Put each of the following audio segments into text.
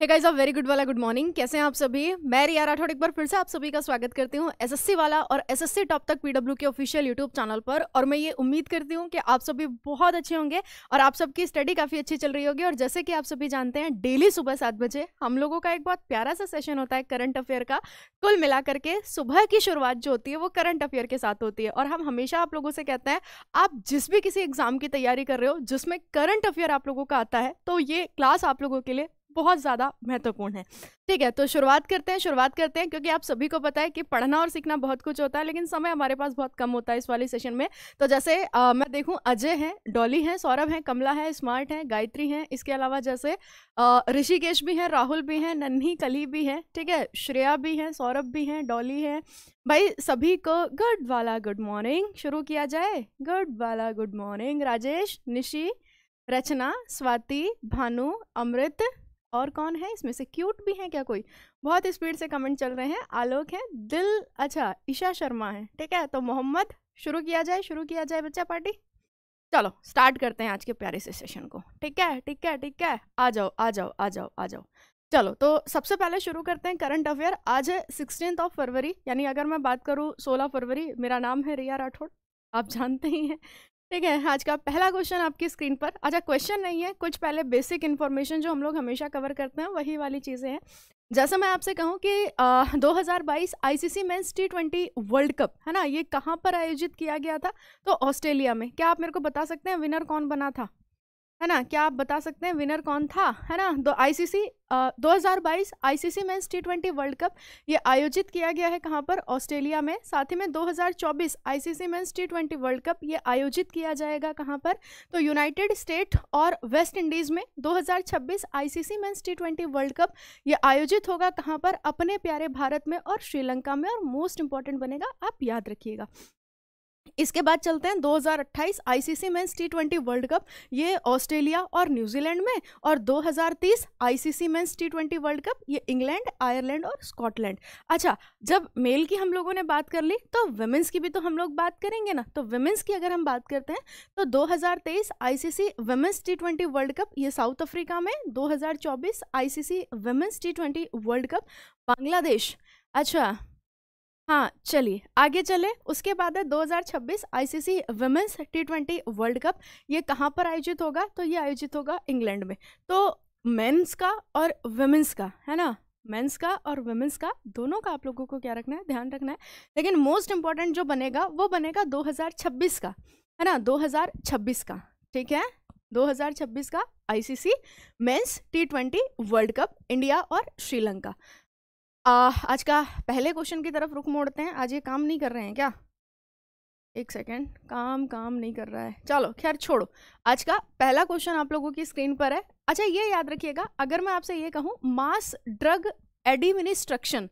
hey guys a very good वाला good morning कैसे हैं आप सभी मैं रिया राठौड़ एक बार फिर से आप सभी का स्वागत करती हूं एसएससी वाला और एसएससी टॉप तक पीडब्ल्यू के ऑफिशियल यूट्यूब चैनल पर और मैं ये उम्मीद करती हूं कि आप सभी बहुत अच्छे होंगे और आप सबकी स्टडी काफ़ी अच्छी चल रही होगी और जैसे कि आप सभी जानते हैं डेली सुबह सात बजे हम लोगों का एक बहुत प्यारा सा सेशन होता है करंट अफेयर का कुल मिला करके सुबह की शुरुआत जो होती है वो करंट अफेयर के साथ होती है और हम हमेशा आप लोगों से कहते हैं आप जिस भी किसी एग्ज़ाम की तैयारी कर रहे हो जिसमें करंट अफेयर आप लोगों का आता है तो ये क्लास आप लोगों के लिए बहुत ज़्यादा महत्वपूर्ण है ठीक है तो शुरुआत करते हैं शुरुआत करते हैं क्योंकि आप सभी को पता है कि पढ़ना और सीखना बहुत कुछ होता है लेकिन समय हमारे पास बहुत कम होता है इस वाले सेशन में तो जैसे आ, मैं देखूं अजय हैं डॉली हैं सौरभ हैं कमला है स्मार्ट हैं गायत्री हैं इसके अलावा जैसे ऋषिकेश भी हैं राहुल भी हैं नन्ही कली भी हैं ठीक है श्रेया भी हैं सौरभ भी हैं डॉली हैं भाई सभी को गुड वाला गुड मॉर्निंग शुरू किया जाए गुड वाला गुड मॉर्निंग राजेश निशी रचना स्वाति भानु अमृत और कौन है इसमें से क्यूट भी हैं क्या कोई बहुत स्पीड से कमेंट चल रहे हैं आलोक हैं दिल अच्छा ईशा शर्मा है ठीक है तो मोहम्मद शुरू किया जाए शुरू किया जाए बच्चा पार्टी चलो स्टार्ट करते हैं आज के प्यारे से सेशन को ठीक है ठीक है ठीक है आ जाओ आ जाओ आ जाओ आ जाओ चलो तो सबसे पहले शुरू करते हैं करंट अफेयर आज है सिक्सटीन ऑफ फरवरी यानी अगर मैं बात करूँ सोलह फरवरी मेरा नाम है रिया राठौड़ आप जानते ही हैं ठीक है आज का पहला क्वेश्चन आपकी स्क्रीन पर अच्छा क्वेश्चन नहीं है कुछ पहले बेसिक इन्फॉर्मेशन जो हम लोग हमेशा कवर करते हैं वही वाली चीज़ें हैं जैसे मैं आपसे कहूँ कि आ, 2022 ICC men's T twenty world cup है ना ये कहाँ पर आयोजित किया गया था तो ऑस्ट्रेलिया में क्या आप मेरे को बता सकते हैं विनर कौन बना था है ना क्या आप बता सकते हैं विनर कौन था है ना दो आईसीसी दो हज़ार बाईस ICC men's T twenty world cup ये आयोजित किया गया है कहाँ पर ऑस्ट्रेलिया में साथ ही में 2024 ICC men's T twenty world cup ये आयोजित किया जाएगा कहाँ पर तो यूनाइटेड स्टेट और वेस्ट इंडीज़ में 2026 ICC men's T twenty world cup ये आयोजित होगा कहाँ पर अपने प्यारे भारत में और श्रीलंका में और मोस्ट इंपॉर्टेंट बनेगा आप याद रखिएगा इसके बाद चलते हैं 2028 ICC men's T twenty world cup ये ऑस्ट्रेलिया और न्यूजीलैंड में और 2030 ICC men's T twenty world cup ये इंग्लैंड आयरलैंड और स्कॉटलैंड अच्छा जब मेल की हम लोगों ने बात कर ली तो वेमेंस की भी तो हम लोग बात करेंगे ना तो वेमेंस की अगर हम बात करते हैं तो 2023 ICC women's T twenty world cup ये साउथ अफ्रीका में 2024 ICC women's T twenty world cup Bangladesh अच्छा हाँ चलिए आगे चले उसके बाद है 2026 ICC women's T twenty world cup ये कहाँ पर आयोजित होगा तो ये आयोजित होगा इंग्लैंड में तो मेंस का और वुमेन्स का है ना मेंस का और वुमेन्स का दोनों का आप लोगों को क्या रखना है ध्यान रखना है लेकिन मोस्ट इम्पॉर्टेंट जो बनेगा वो बनेगा 2026 का है ना 2026 का ठीक है 2026 का ICC men's T twenty world cup India और श्रीलंका आ, आज का पहले क्वेश्चन की तरफ रुख मोड़ते हैं आज ये काम नहीं कर रहे हैं क्या एक सेकेंड काम काम नहीं कर रहा है चलो खैर छोड़ो आज का पहला क्वेश्चन आप लोगों की स्क्रीन पर है अच्छा ये याद रखिएगा अगर मैं आपसे ये कहूँ मास ड्रग एडमिनिस्ट्रक्शन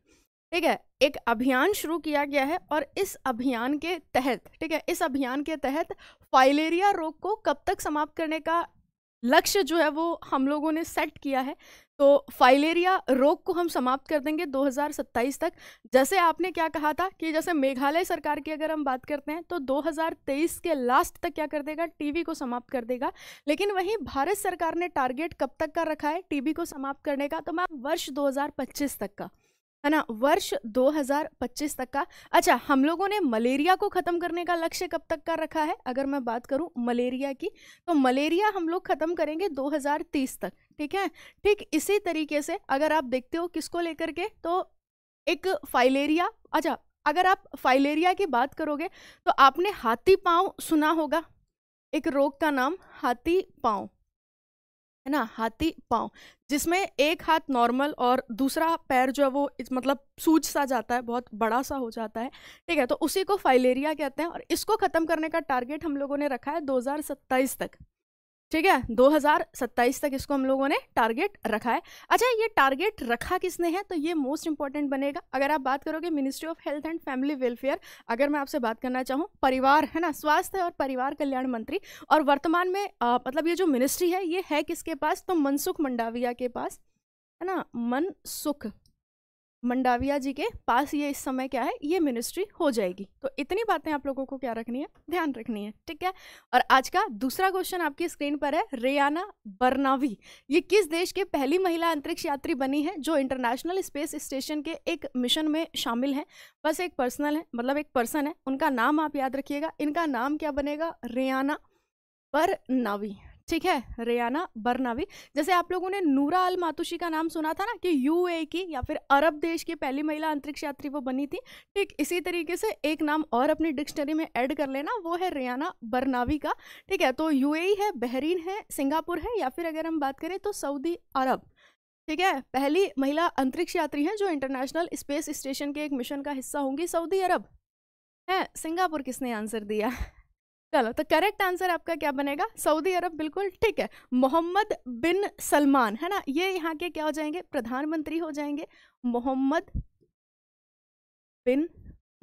ठीक है एक अभियान शुरू किया गया है और इस अभियान के तहत ठीक है इस अभियान के तहत फाइलेरिया रोग को कब तक समाप्त करने का लक्ष्य जो है वो हम लोगों ने सेट किया है तो फाइलेरिया रोग को हम समाप्त कर देंगे 2027 तक जैसे आपने क्या कहा था कि जैसे मेघालय सरकार की अगर हम बात करते हैं तो 2023 के लास्ट तक क्या कर देगा टीबी को समाप्त कर देगा लेकिन वहीं भारत सरकार ने टारगेट कब तक का रखा है टीबी को समाप्त करने का तो मैं वर्ष 2025 तक का है ना वर्ष 2025 तक का अच्छा हम लोगों ने मलेरिया को ख़त्म करने का लक्ष्य कब तक का रखा है अगर मैं बात करूं मलेरिया की तो मलेरिया हम लोग ख़त्म करेंगे 2030 तक ठीक है ठीक इसी तरीके से अगर आप देखते हो किसको लेकर के तो एक फाइलेरिया अच्छा अगर आप फाइलेरिया की बात करोगे तो आपने हाथी पाँव सुना होगा एक रोग का नाम हाथी पाँव है ना हाथी पाँव जिसमें एक हाथ नॉर्मल और दूसरा पैर जो है वो मतलब सूज सा जाता है बहुत बड़ा सा हो जाता है ठीक है तो उसी को फाइलेरिया कहते हैं और इसको ख़त्म करने का टारगेट हम लोगों ने रखा है दो तक ठीक है 2027 तक इसको हम लोगों ने टारगेट रखा है अच्छा ये टारगेट रखा किसने है तो ये मोस्ट इंपॉर्टेंट बनेगा अगर आप बात करोगे ministry of health and family welfare अगर मैं आपसे बात करना चाहूँ परिवार है ना स्वास्थ्य और परिवार कल्याण मंत्री और वर्तमान में आ, मतलब ये जो मिनिस्ट्री है ये है किसके पास तो मनसुख मंडाविया के पास है ना मनसुख मंडाविया जी के पास ये इस समय क्या है ये मिनिस्ट्री हो जाएगी तो इतनी बातें आप लोगों को क्या रखनी है ध्यान रखनी है ठीक है और आज का दूसरा क्वेश्चन आपकी स्क्रीन पर है रेयाना बर्नावी ये किस देश के पहली महिला अंतरिक्ष यात्री बनी है जो इंटरनेशनल स्पेस स्टेशन के एक मिशन में शामिल हैं बस एक पर्सनल है मतलब एक पर्सन है उनका नाम आप याद रखिएगा इनका नाम क्या बनेगा रेयाना बर्नावी ठीक है रियाना बरनावी जैसे आप लोगों ने नूरा अल मातुशी का नाम सुना था ना कि यूए की या फिर अरब देश की पहली महिला अंतरिक्ष यात्री वो बनी थी ठीक इसी तरीके से एक नाम और अपनी डिक्शनरी में ऐड कर लेना वो है रियाना बरनावी का ठीक है तो यूएई है बहरीन है सिंगापुर है या फिर अगर हम बात करें तो सऊदी अरब ठीक है पहली महिला अंतरिक्ष यात्री हैं जो इंटरनेशनल स्पेस स्टेशन के एक मिशन का हिस्सा होंगी सऊदी अरब है सिंगापुर किसने आंसर दिया चलो तो करेक्ट आंसर आपका क्या बनेगा सऊदी अरब बिल्कुल ठीक है मोहम्मद बिन सलमान है ना ये यहाँ के क्या हो जाएंगे प्रधानमंत्री हो जाएंगे मोहम्मद बिन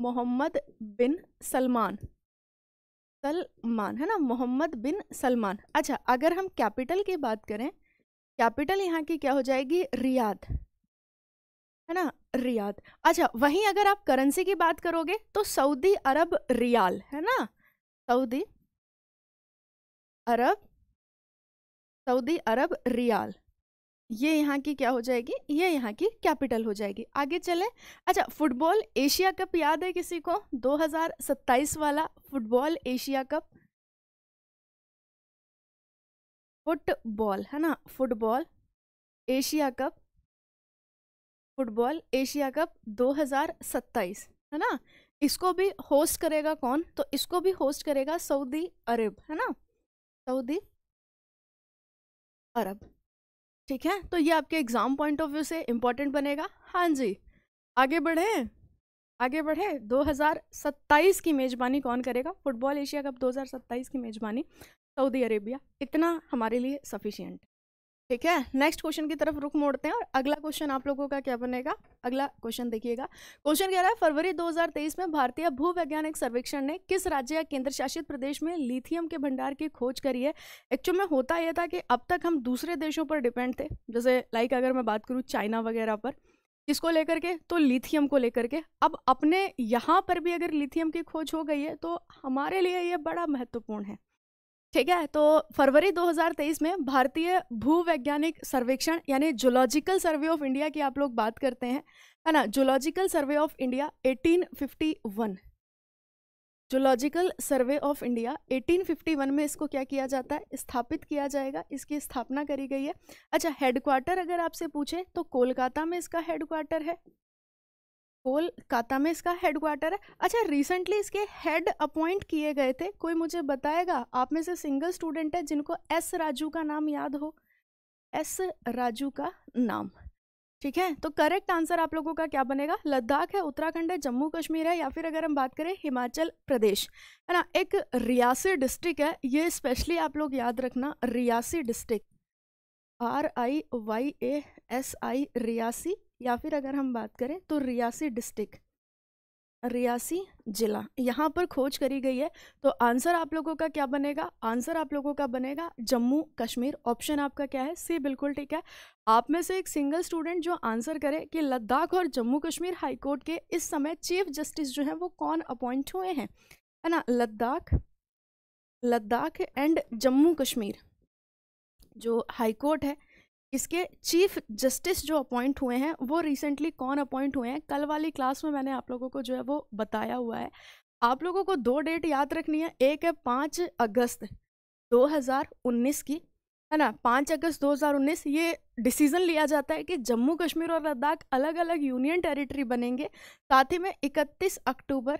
मोहम्मद बिन सलमान सलमान है ना मोहम्मद बिन सलमान अच्छा अगर हम कैपिटल की बात करें कैपिटल यहाँ की क्या हो जाएगी रियाद है ना रियाद अच्छा वहीं अगर आप करेंसी की बात करोगे तो सऊदी अरब रियाल है ना सऊदी अरब सऊदी अरब रियाल ये यहाँ की क्या हो जाएगी ये यहाँ की कैपिटल हो जाएगी आगे चले अच्छा फुटबॉल एशिया कप याद है किसी को 2027 वाला फुटबॉल एशिया कप फुटबॉल है ना football Asia cup football Asia cup 2027 है ना इसको भी होस्ट करेगा कौन तो इसको भी होस्ट करेगा सऊदी अरब है ना सऊदी अरब ठीक है तो ये आपके एग्ज़ाम पॉइंट ऑफ व्यू से इम्पोर्टेंट बनेगा हाँ जी आगे बढ़े आगे बढ़े 2027 की मेज़बानी कौन करेगा फुटबॉल एशिया कप 2027 की मेज़बानी सऊदी अरेबिया इतना हमारे लिए सफिशियंट ठीक है नेक्स्ट क्वेश्चन की तरफ रुख मोड़ते हैं और अगला क्वेश्चन आप लोगों का क्या बनेगा अगला क्वेश्चन देखिएगा क्वेश्चन कह रहा है फरवरी 2023 में भारतीय भूवैज्ञानिक सर्वेक्षण ने किस राज्य या केंद्र शासित प्रदेश में लिथियम के भंडार की खोज करी है एक्चुअल में होता यह था कि अब तक हम दूसरे देशों पर डिपेंड थे जैसे लाइक अगर मैं बात करूँ चाइना वगैरह पर किसको लेकर के तो लिथियम को लेकर के अब अपने यहाँ पर भी अगर लिथियम की खोज हो गई है तो हमारे लिए ये बड़ा महत्वपूर्ण है ठीक है तो फरवरी 2023 में भारतीय भूवैज्ञानिक सर्वेक्षण यानी जुलॉजिकल सर्वे ऑफ इंडिया की आप लोग बात करते हैं है ना zoological survey of India 1851 zoological survey of India 1851 में इसको क्या किया जाता है स्थापित किया जाएगा इसकी स्थापना करी गई है अच्छा हेडक्वार्टर अगर आपसे पूछे तो कोलकाता में इसका हेडक्वार्टर है कोलकाता में इसका हेड क्वार्टर है अच्छा रिसेंटली इसके हेड अपॉइंट किए गए थे कोई मुझे बताएगा आप में से सिंगल स्टूडेंट है जिनको एस राजू का नाम याद हो एस राजू का नाम ठीक है तो करेक्ट आंसर आप लोगों का क्या बनेगा लद्दाख है उत्तराखंड है जम्मू कश्मीर है या फिर अगर हम बात करें हिमाचल प्रदेश है ना एक रियासी डिस्ट्रिक्ट है ये स्पेशली आप लोग याद रखना Reasi district R I Y A S I Reasi या फिर अगर हम बात करें तो रियासी डिस्ट्रिक्ट रियासी जिला यहाँ पर खोज करी गई है तो आंसर आप लोगों का क्या बनेगा आंसर आप लोगों का बनेगा जम्मू कश्मीर ऑप्शन आपका क्या है सी बिल्कुल ठीक है आप में से एक सिंगल स्टूडेंट जो आंसर करे कि लद्दाख और जम्मू कश्मीर हाईकोर्ट के इस समय चीफ जस्टिस जो हैं वो कौन अपॉइंट हुए हैं है ना लद्दाख लद्दाख एंड जम्मू कश्मीर जो हाईकोर्ट है इसके चीफ जस्टिस जो अपॉइंट हुए हैं वो रिसेंटली कौन अपॉइंट हुए हैं कल वाली क्लास में मैंने आप लोगों को जो है वो बताया हुआ है आप लोगों को दो डेट याद रखनी है एक है पाँच अगस्त 2019 की है ना पाँच अगस्त 2019 ये डिसीजन लिया जाता है कि जम्मू कश्मीर और लद्दाख अलग अलग यूनियन टेरिटरी बनेंगे साथ ही में 31 अक्टूबर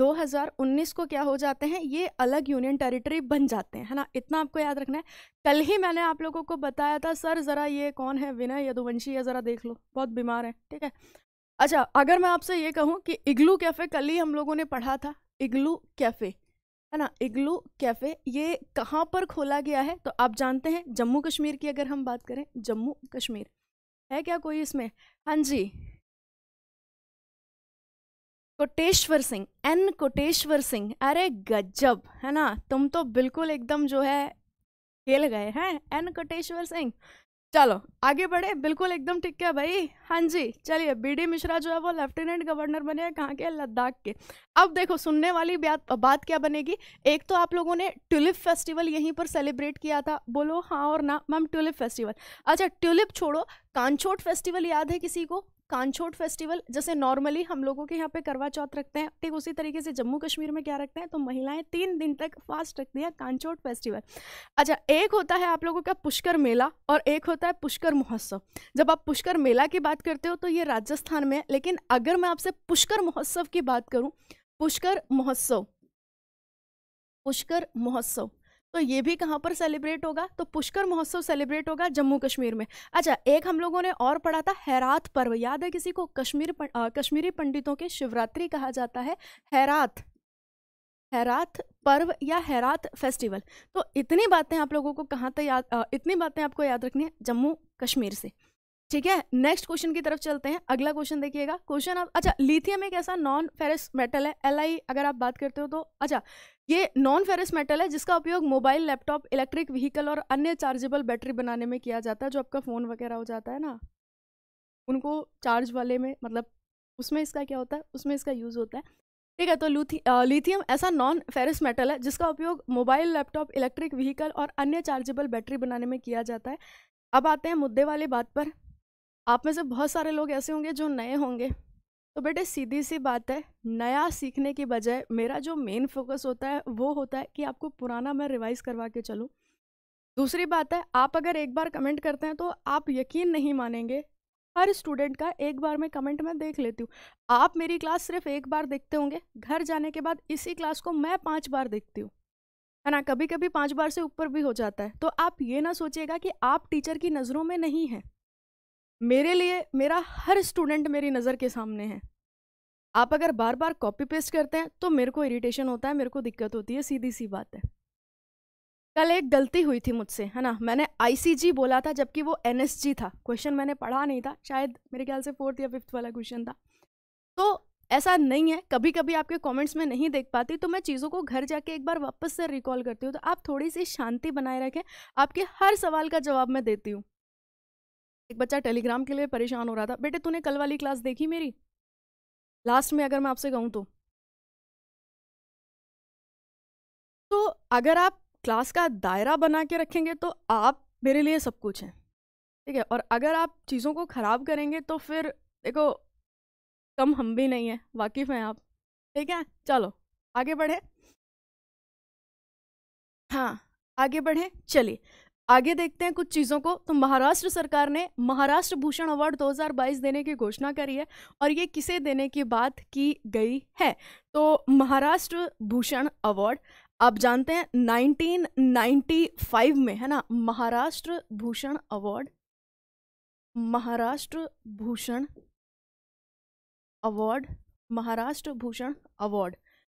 2019 को क्या हो जाते हैं ये अलग यूनियन टेरिटरी बन जाते हैं है ना इतना आपको याद रखना है कल ही मैंने आप लोगों को बताया था सर ज़रा ये कौन है विनय यदुवंशी है ज़रा देख लो बहुत बीमार है ठीक है अच्छा अगर मैं आपसे ये कहूँ कि इग्लू कैफ़े कल ही हम लोगों ने पढ़ा था इग्लू कैफ़े है ना इग्लू कैफ़े ये कहाँ पर खोला गया है तो आप जानते हैं जम्मू कश्मीर की अगर हम बात करें जम्मू कश्मीर है क्या कोई इसमें हाँ जी कोटेश्वर सिंह एन कोटेश्वर सिंह अरे गजब है ना तुम तो बिल्कुल एकदम जो है खेल गए हैं एन कोटेश्वर सिंह चलो आगे बढ़े बिल्कुल एकदम ठीक है भाई हाँ जी चलिए बीडी मिश्रा जो है वो लेफ्टिनेंट गवर्नर बने हैं कहाँ के लद्दाख के अब देखो सुनने वाली बात बात क्या बनेगी एक तो आप लोगों ने ट्यूलिप फेस्टिवल यहीं पर सेलिब्रेट किया था बोलो हाँ और ना मैम ट्यूलिप फेस्टिवल अच्छा ट्यूलिप छोड़ो कांचोट फेस्टिवल याद है किसी को कांछोट फेस्टिवल जैसे नॉर्मली हम लोगों के यहाँ पे करवा चौथ रखते हैं ठीक उसी तरीके से जम्मू कश्मीर में क्या रखते हैं तो महिलाएं तीन दिन तक फास्ट रखती हैं कांछोट फेस्टिवल अच्छा एक होता है आप लोगों का पुष्कर मेला और एक होता है पुष्कर महोत्सव जब आप पुष्कर मेला की बात करते हो तो ये राजस्थान में है लेकिन अगर मैं आपसे पुष्कर महोत्सव की बात करूँ पुष्कर महोत्सव पुष्कर महोत्सव तो ये भी कहाँ पर सेलिब्रेट होगा तो पुष्कर महोत्सव सेलिब्रेट होगा जम्मू कश्मीर में अच्छा एक हम लोगों ने और पढ़ा था हैरात पर्व याद है किसी को कश्मीर पन, आ, कश्मीरी पंडितों के शिवरात्रि कहा जाता है हैरात हैरात पर्व या हैरात फेस्टिवल तो इतनी बातें आप लोगों को कहाँ तक याद इतनी बातें आपको याद रखनी है जम्मू कश्मीर से ठीक है नेक्स्ट क्वेश्चन की तरफ चलते हैं अगला क्वेश्चन देखिएगा क्वेश्चन आप अच्छा लिथियम एक ऐसा नॉन फेरस मेटल है एल अगर आप बात करते हो तो अच्छा ये नॉन फेरस मेटल है जिसका उपयोग मोबाइल लैपटॉप इलेक्ट्रिक व्हीकल और अन्य चार्जेबल बैटरी बनाने में किया जाता है जो आपका फ़ोन वगैरह हो जाता है ना उनको चार्ज वाले में मतलब उसमें इसका क्या होता है उसमें इसका यूज़ होता है ठीक है तो लूथी लिथियम ऐसा नॉन फेरस मेटल है जिसका उपयोग मोबाइल लैपटॉप इलेक्ट्रिक व्हीकल और अन्य चार्जेबल बैटरी बनाने में किया जाता है अब आते हैं मुद्दे वाले बात पर आप में से बहुत सारे लोग ऐसे होंगे जो नए होंगे तो बेटे सीधी सी बात है नया सीखने की बजाय मेरा जो मेन फोकस होता है वो होता है कि आपको पुराना मैं रिवाइज़ करवा के चलूँ दूसरी बात है आप अगर एक बार कमेंट करते हैं तो आप यकीन नहीं मानेंगे हर स्टूडेंट का एक बार में कमेंट मैं देख लेती हूँ आप मेरी क्लास सिर्फ एक बार देखते होंगे घर जाने के बाद इसी क्लास को मैं पाँच बार देखती हूँ है ना कभी कभी पाँच बार से ऊपर भी हो जाता है तो आप ये ना सोचिएगा कि आप टीचर की नज़रों में नहीं हैं मेरे लिए मेरा हर स्टूडेंट मेरी नज़र के सामने है आप अगर बार बार कॉपी पेस्ट करते हैं तो मेरे को इरिटेशन होता है मेरे को दिक्कत होती है सीधी सी बात है कल एक गलती हुई थी मुझसे है ना मैंने आईसीजी बोला था जबकि वो एनएसजी था क्वेश्चन मैंने पढ़ा नहीं था शायद मेरे ख्याल से फोर्थ या फिफ्थ वाला क्वेश्चन था तो ऐसा नहीं है कभी कभी आपके कॉमेंट्स में नहीं देख पाती तो मैं चीज़ों को घर जाके एक बार वापस से रिकॉल करती हूँ तो आप थोड़ी सी शांति बनाए रखें आपके हर सवाल का जवाब मैं देती हूँ एक बच्चा टेलीग्राम के लिए परेशान हो रहा था बेटे तूने कल वाली क्लास देखी मेरी लास्ट में अगर मैं आपसे कहूँ तो तो अगर आप क्लास का दायरा बना के रखेंगे तो आप मेरे लिए सब कुछ हैं ठीक है और अगर आप चीज़ों को ख़राब करेंगे तो फिर देखो कम हम भी नहीं है वाकिफ़ हैं आप ठीक है चलो आगे बढ़े हाँ आगे बढ़े चलिए आगे देखते हैं कुछ चीज़ों को तो महाराष्ट्र सरकार ने महाराष्ट्र भूषण अवार्ड 2022 देने की घोषणा करी है और ये किसे देने की बात की गई है तो महाराष्ट्र भूषण अवार्ड आप जानते हैं 1995 में है ना Maharashtra Bhushan award Maharashtra Bhushan award Maharashtra Bhushan award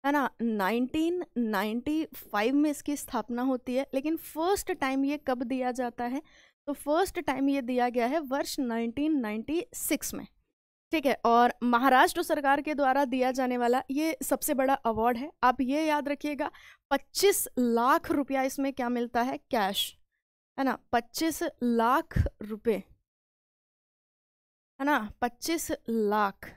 है ना 1995 में इसकी स्थापना होती है लेकिन फर्स्ट टाइम ये कब दिया जाता है तो फर्स्ट टाइम ये दिया गया है वर्ष 1996 में ठीक है और महाराष्ट्र सरकार के द्वारा दिया जाने वाला ये सबसे बड़ा अवार्ड है आप ये याद रखिएगा 25 लाख रुपया इसमें क्या मिलता है कैश है ना 25 लाख रुपए है ना 25 लाख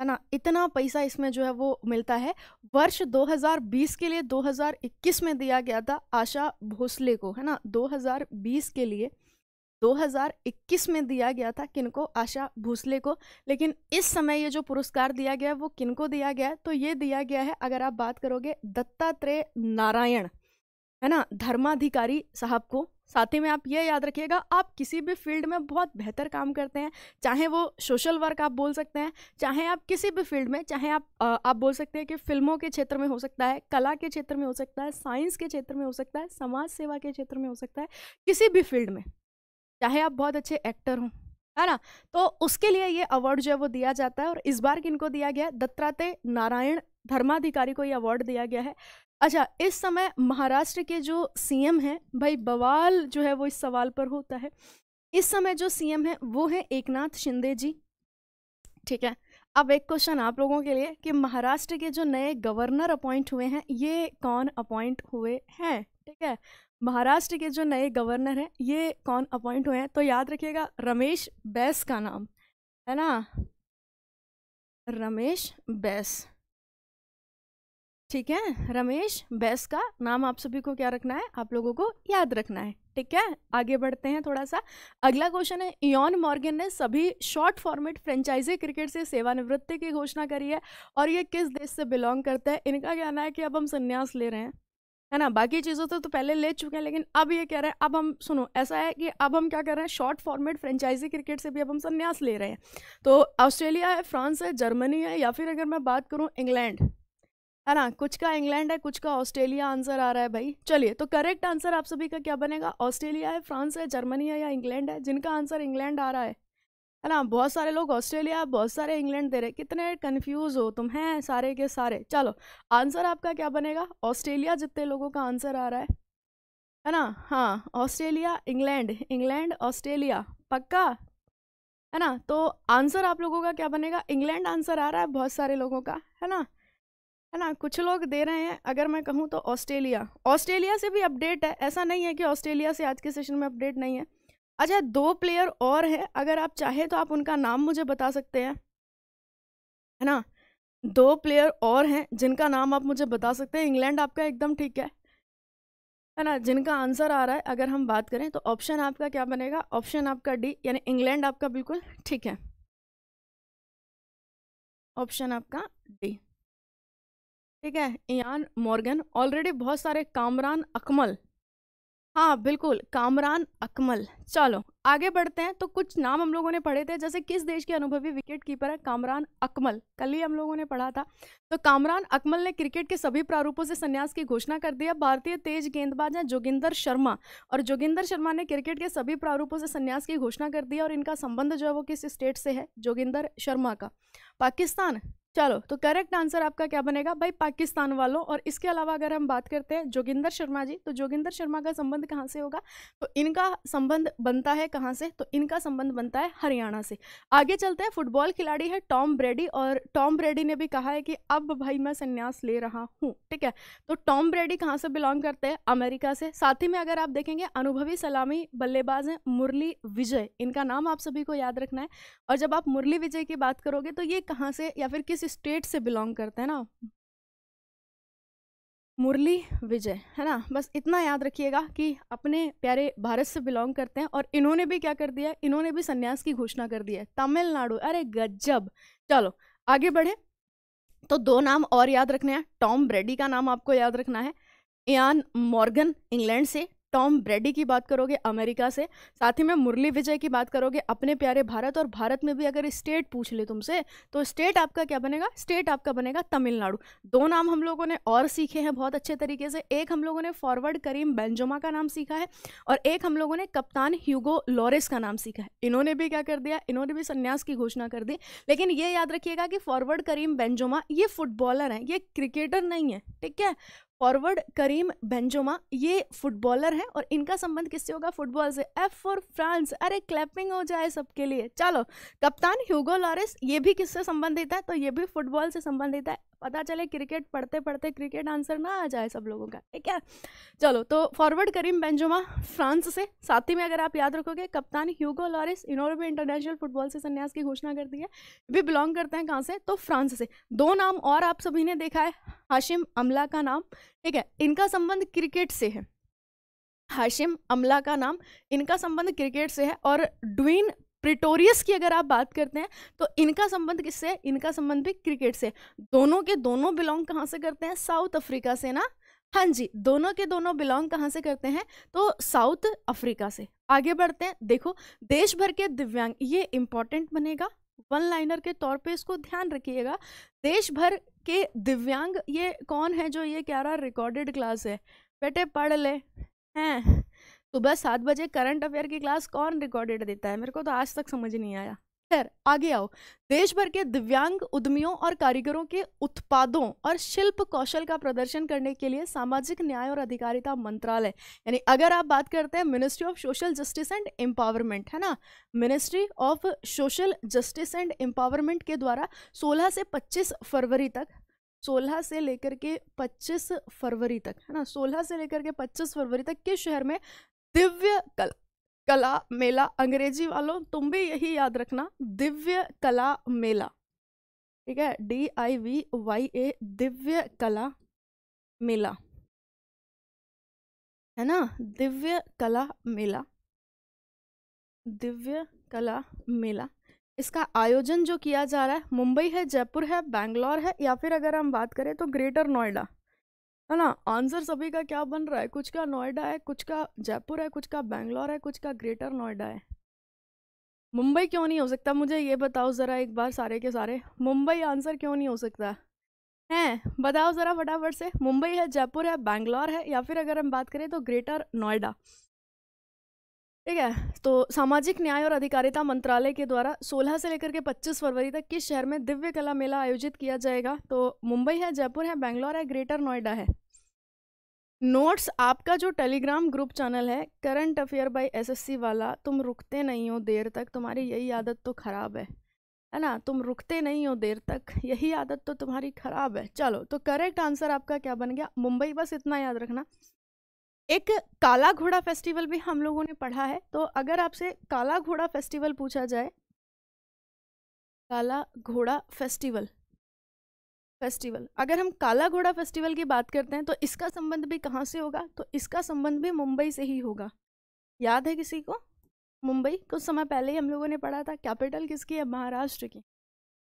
है ना इतना पैसा इसमें जो है वो मिलता है वर्ष 2020 के लिए 2021 में दिया गया था आशा भोसले को है ना 2020 के लिए 2021 में दिया गया था किनको आशा भोसले को लेकिन इस समय ये जो पुरस्कार दिया गया है वो किनको दिया गया है तो ये दिया गया है अगर आप बात करोगे दत्तात्रेय नारायण है ना धर्माधिकारी साहब को साथ ही में आप ये याद रखिएगा आप किसी भी फील्ड में बहुत बेहतर काम करते हैं चाहे वो सोशल वर्क आप बोल सकते हैं चाहे आप किसी भी फील्ड में चाहे आप आ, आप बोल सकते हैं कि फिल्मों के क्षेत्र में हो सकता है कला के क्षेत्र में हो सकता है साइंस के क्षेत्र में हो सकता है समाज सेवा के क्षेत्र में हो सकता है किसी भी फील्ड में चाहे आप बहुत अच्छे एक्टर हों है ना तो उसके लिए ये अवार्ड जो है वो दिया जाता है और इस बार किनको दिया गया दत्तात्रेय नारायण धर्माधिकारी को ये अवार्ड दिया गया है अच्छा इस समय महाराष्ट्र के जो सीएम हैं भाई बवाल जो है वो इस सवाल पर होता है इस समय जो सीएम है वो है एकनाथ शिंदे जी ठीक है अब एक क्वेश्चन आप लोगों के लिए कि महाराष्ट्र के जो नए गवर्नर अपॉइंट हुए हैं ये कौन अपॉइंट हुए हैं ठीक है महाराष्ट्र के जो नए गवर्नर हैं ये कौन अपॉइंट हुए हैं तो याद रखिएगा रमेश बैस का नाम है ना रमेश बैस ठीक है रमेश बैस का नाम आप सभी को क्या रखना है आप लोगों को याद रखना है ठीक है आगे बढ़ते हैं थोड़ा सा अगला क्वेश्चन है इन मॉर्गन ने सभी शॉर्ट फॉर्मेट फ्रेंचाइजी क्रिकेट से सेवानिवृत्ति की घोषणा करी है और ये किस देश से बिलोंग करता है इनका कहना है कि अब हम संन्यास ले रहे हैं है ना बाकी चीज़ों तो, तो पहले ले चुके हैं लेकिन अब ये कह रहे हैं अब हम सुनो ऐसा है कि अब हम क्या कर रहे हैं शॉर्ट फॉर्मेट फ्रेंचाइजी क्रिकेट से भी अब हम संन्यास ले रहे हैं तो ऑस्ट्रेलिया है फ्रांस है जर्मनी है या फिर अगर मैं बात करूँ इंग्लैंड है ना कुछ का इंग्लैंड है कुछ का ऑस्ट्रेलिया आंसर आ रहा है भाई चलिए तो करेक्ट आंसर आप सभी का क्या बनेगा ऑस्ट्रेलिया है फ्रांस है जर्मनी है या इंग्लैंड है जिनका आंसर इंग्लैंड आ रहा है है ना बहुत सारे लोग ऑस्ट्रेलिया बहुत सारे इंग्लैंड दे रहे कितने कन्फ्यूज़ हो तुम हैं सारे के सारे चलो आंसर आपका क्या बनेगा ऑस्ट्रेलिया जितने लोगों का आंसर आ रहा है है ना हाँ ऑस्ट्रेलिया इंग्लैंड इंग्लैंड ऑस्ट्रेलिया पक्का है ना तो आंसर आप लोगों का क्या बनेगा इंग्लैंड आंसर आ रहा है बहुत सारे लोगों का है ना है ना कुछ लोग दे रहे हैं अगर मैं कहूँ तो ऑस्ट्रेलिया ऑस्ट्रेलिया से भी अपडेट है ऐसा नहीं है कि ऑस्ट्रेलिया से आज के सेशन में अपडेट नहीं है अच्छा दो प्लेयर और हैं अगर आप चाहें तो आप उनका नाम मुझे बता सकते हैं है ना दो प्लेयर और हैं जिनका नाम आप मुझे बता सकते हैं इंग्लैंड आपका एकदम ठीक है है ना जिनका आंसर आ रहा है अगर हम बात करें तो ऑप्शन आपका क्या बनेगा ऑप्शन आपका डी यानी इंग्लैंड आपका बिल्कुल ठीक है ऑप्शन आपका डी ठीक है इयान मॉर्गन ऑलरेडी बहुत सारे कामरान अकमल हाँ बिल्कुल कामरान अकमल चलो आगे बढ़ते हैं तो कुछ नाम हम लोगों ने पढ़े थे जैसे किस देश के अनुभवी विकेट कीपर है कामरान अकमल कल ही हम लोगों ने पढ़ा था तो कामरान अकमल ने क्रिकेट के सभी प्रारूपों से संन्यास की घोषणा कर दिया भारतीय तेज गेंदबाज हैं जोगिंदर शर्मा और जोगिंदर शर्मा ने क्रिकेट के सभी प्रारूपों से संन्यास की घोषणा कर दिया और इनका संबंध जो है वो किस स्टेट से है जोगिंदर शर्मा का पाकिस्तान चलो तो करेक्ट आंसर आपका क्या बनेगा भाई पाकिस्तान वालों और इसके अलावा अगर हम बात करते हैं जोगिंदर शर्मा जी तो जोगिंदर शर्मा का संबंध कहाँ से होगा तो इनका संबंध बनता है कहाँ से तो इनका संबंध बनता है हरियाणा से आगे चलते हैं फुटबॉल खिलाड़ी है टॉम ब्रेडी और टॉम ब्रेडी ने भी कहा है कि अब भाई मैं संन्यास ले रहा हूँ ठीक है तो टॉम ब्रेडी कहाँ से बिलोंग करते हैं अमेरिका से साथ ही में अगर आप देखेंगे अनुभवी सलामी बल्लेबाज हैं मुरली विजय इनका नाम आप सभी को याद रखना है और जब आप मुरली विजय की बात करोगे तो ये कहाँ से या फिर किस स्टेट से बिलोंग करते हैं ना मुरली विजय है ना बस इतना याद रखिएगा कि अपने प्यारे भारत से बिलोंग करते हैं और इन्होंने भी क्या कर दिया इन्होंने भी संन्यास की घोषणा कर दी है तमिलनाडु अरे गजब चलो आगे बढ़े तो दो नाम और याद रखने हैं टॉम ब्रेडी का नाम आपको याद रखना है एन मॉर्गन इंग्लैंड से टॉम ब्रेडी की बात करोगे अमेरिका से साथ ही में मुरली विजय की बात करोगे अपने प्यारे भारत और भारत में भी अगर स्टेट पूछ ले तुमसे तो स्टेट आपका क्या बनेगा स्टेट आपका बनेगा तमिलनाडु दो नाम हम लोगों ने और सीखे हैं बहुत अच्छे तरीके से एक हम लोगों ने फॉरवर्ड करीम बेंजोमा का नाम सीखा है और एक हम लोगों ने कप्तान ह्यूगो लॉरेस का नाम सीखा है इन्होंने भी क्या कर दिया इन्होंने भी संन्यास की घोषणा कर दी लेकिन ये याद रखिएगा कि फॉरवर्ड करीम बेंजोमा ये फुटबॉलर हैं ये क्रिकेटर नहीं है ठीक है फॉरवर्ड करीम बेंजोमा ये फुटबॉलर हैं और इनका संबंध किससे होगा फुटबॉल से एफ फॉर फ्रांस अरे क्लैपिंग हो जाए सबके लिए चलो कप्तान ह्यूगो लॉरिस ये भी किससे संबंधित है तो ये भी फुटबॉल से संबंधित है पता चले क्रिकेट पढ़ते पढ़ते क्रिकेट आंसर ना आ जाए सब लोगों का ठीक है चलो तो फॉरवर्ड करीम बेंजुमा फ्रांस से साथ ही में अगर आप याद रखोगे कप्तान ह्यूगो लॉरिस इन्होंने भी इंटरनेशनल फुटबॉल से संन्यास की घोषणा कर दी है वे बिलोंग करते हैं कहाँ से तो फ्रांस से दो नाम और आप सभी ने देखा है हाशिम अमला का नाम ठीक है इनका संबंध क्रिकेट से है हाशिम अमला का नाम इनका संबंध क्रिकेट से है और ड्वीन प्रिटोरियस की अगर आप बात करते हैं तो इनका संबंध किससे इनका संबंध भी क्रिकेट से दोनों के दोनों बिलोंग कहाँ से करते हैं साउथ अफ्रीका से ना हाँ जी दोनों के दोनों बिलोंग कहाँ से करते हैं तो साउथ अफ्रीका से आगे बढ़ते हैं देखो देश भर के दिव्यांग ये इंपॉर्टेंट बनेगा वन लाइनर के तौर पे इसको ध्यान रखिएगा देश भर के दिव्यांग ये कौन है जो ये कह रहा रिकॉर्डेड क्लास है बेटे पढ़ ले हैं सुबह सात बजे करंट अफेयर की क्लास कौन रिकॉर्डेड देता है मेरे को तो आज तक समझ नहीं आया खैर आगे आओ देश भर के दिव्यांग उद्यमियों और कारीगरों के उत्पादों और शिल्प कौशल का प्रदर्शन करने के लिए सामाजिक न्याय और अधिकारिता मंत्रालय यानी अगर आप बात करते हैं ministry of social justice and empowerment है ना ministry of social justice and empowerment के द्वारा 16 से 25 फरवरी तक 16 से लेकर के 25 फरवरी तक है ना 16 से लेकर के 25 फरवरी तक किस शहर में दिव्य कला कला मेला अंग्रेजी वालों तुम भी यही याद रखना दिव्य कला मेला ठीक है D I V Y A Divya Kala मेला है ना दिव्य कला मेला दिव्य कला मेला इसका आयोजन जो किया जा रहा है मुंबई है जयपुर है बैंगलोर है या फिर अगर हम बात करें तो ग्रेटर नोएडा है ना आंसर सभी का क्या बन रहा है कुछ का नोएडा है कुछ का जयपुर है कुछ का बेंगलोर है कुछ का ग्रेटर नोएडा है मुंबई क्यों नहीं हो सकता मुझे ये बताओ ज़रा एक बार सारे के सारे मुंबई आंसर क्यों नहीं हो सकता हैं बताओ ज़रा फटाफट से मुंबई है जयपुर है बैंगलोर है या फिर अगर हम बात करें तो ग्रेटर नोएडा ठीक है तो सामाजिक न्याय और अधिकारिता मंत्रालय के द्वारा 16 से लेकर के 25 फरवरी तक किस शहर में दिव्य कला मेला आयोजित किया जाएगा तो मुंबई है जयपुर है बैंगलोर है ग्रेटर नोएडा है नोट्स आपका जो टेलीग्राम ग्रुप चैनल है करंट अफेयर बाय एसएससी वाला तुम रुकते नहीं हो देर तक तुम्हारी यही आदत तो ख़राब है है ना तुम रुकते नहीं हो देर तक यही आदत तो तुम्हारी ख़राब है चलो तो करेक्ट आंसर आपका क्या बन गया मुंबई बस इतना याद रखना एक काला घोड़ा फेस्टिवल भी हम लोगों ने पढ़ा है तो अगर आपसे काला घोड़ा फेस्टिवल पूछा जाए काला घोड़ा फेस्टिवल फेस्टिवल अगर हम काला घोड़ा फेस्टिवल की बात करते हैं तो इसका संबंध भी कहाँ से होगा तो इसका संबंध भी मुंबई से ही होगा याद है किसी को मुंबई कुछ समय पहले ही हम लोगों ने पढ़ा था कैपिटल किसकी है महाराष्ट्र की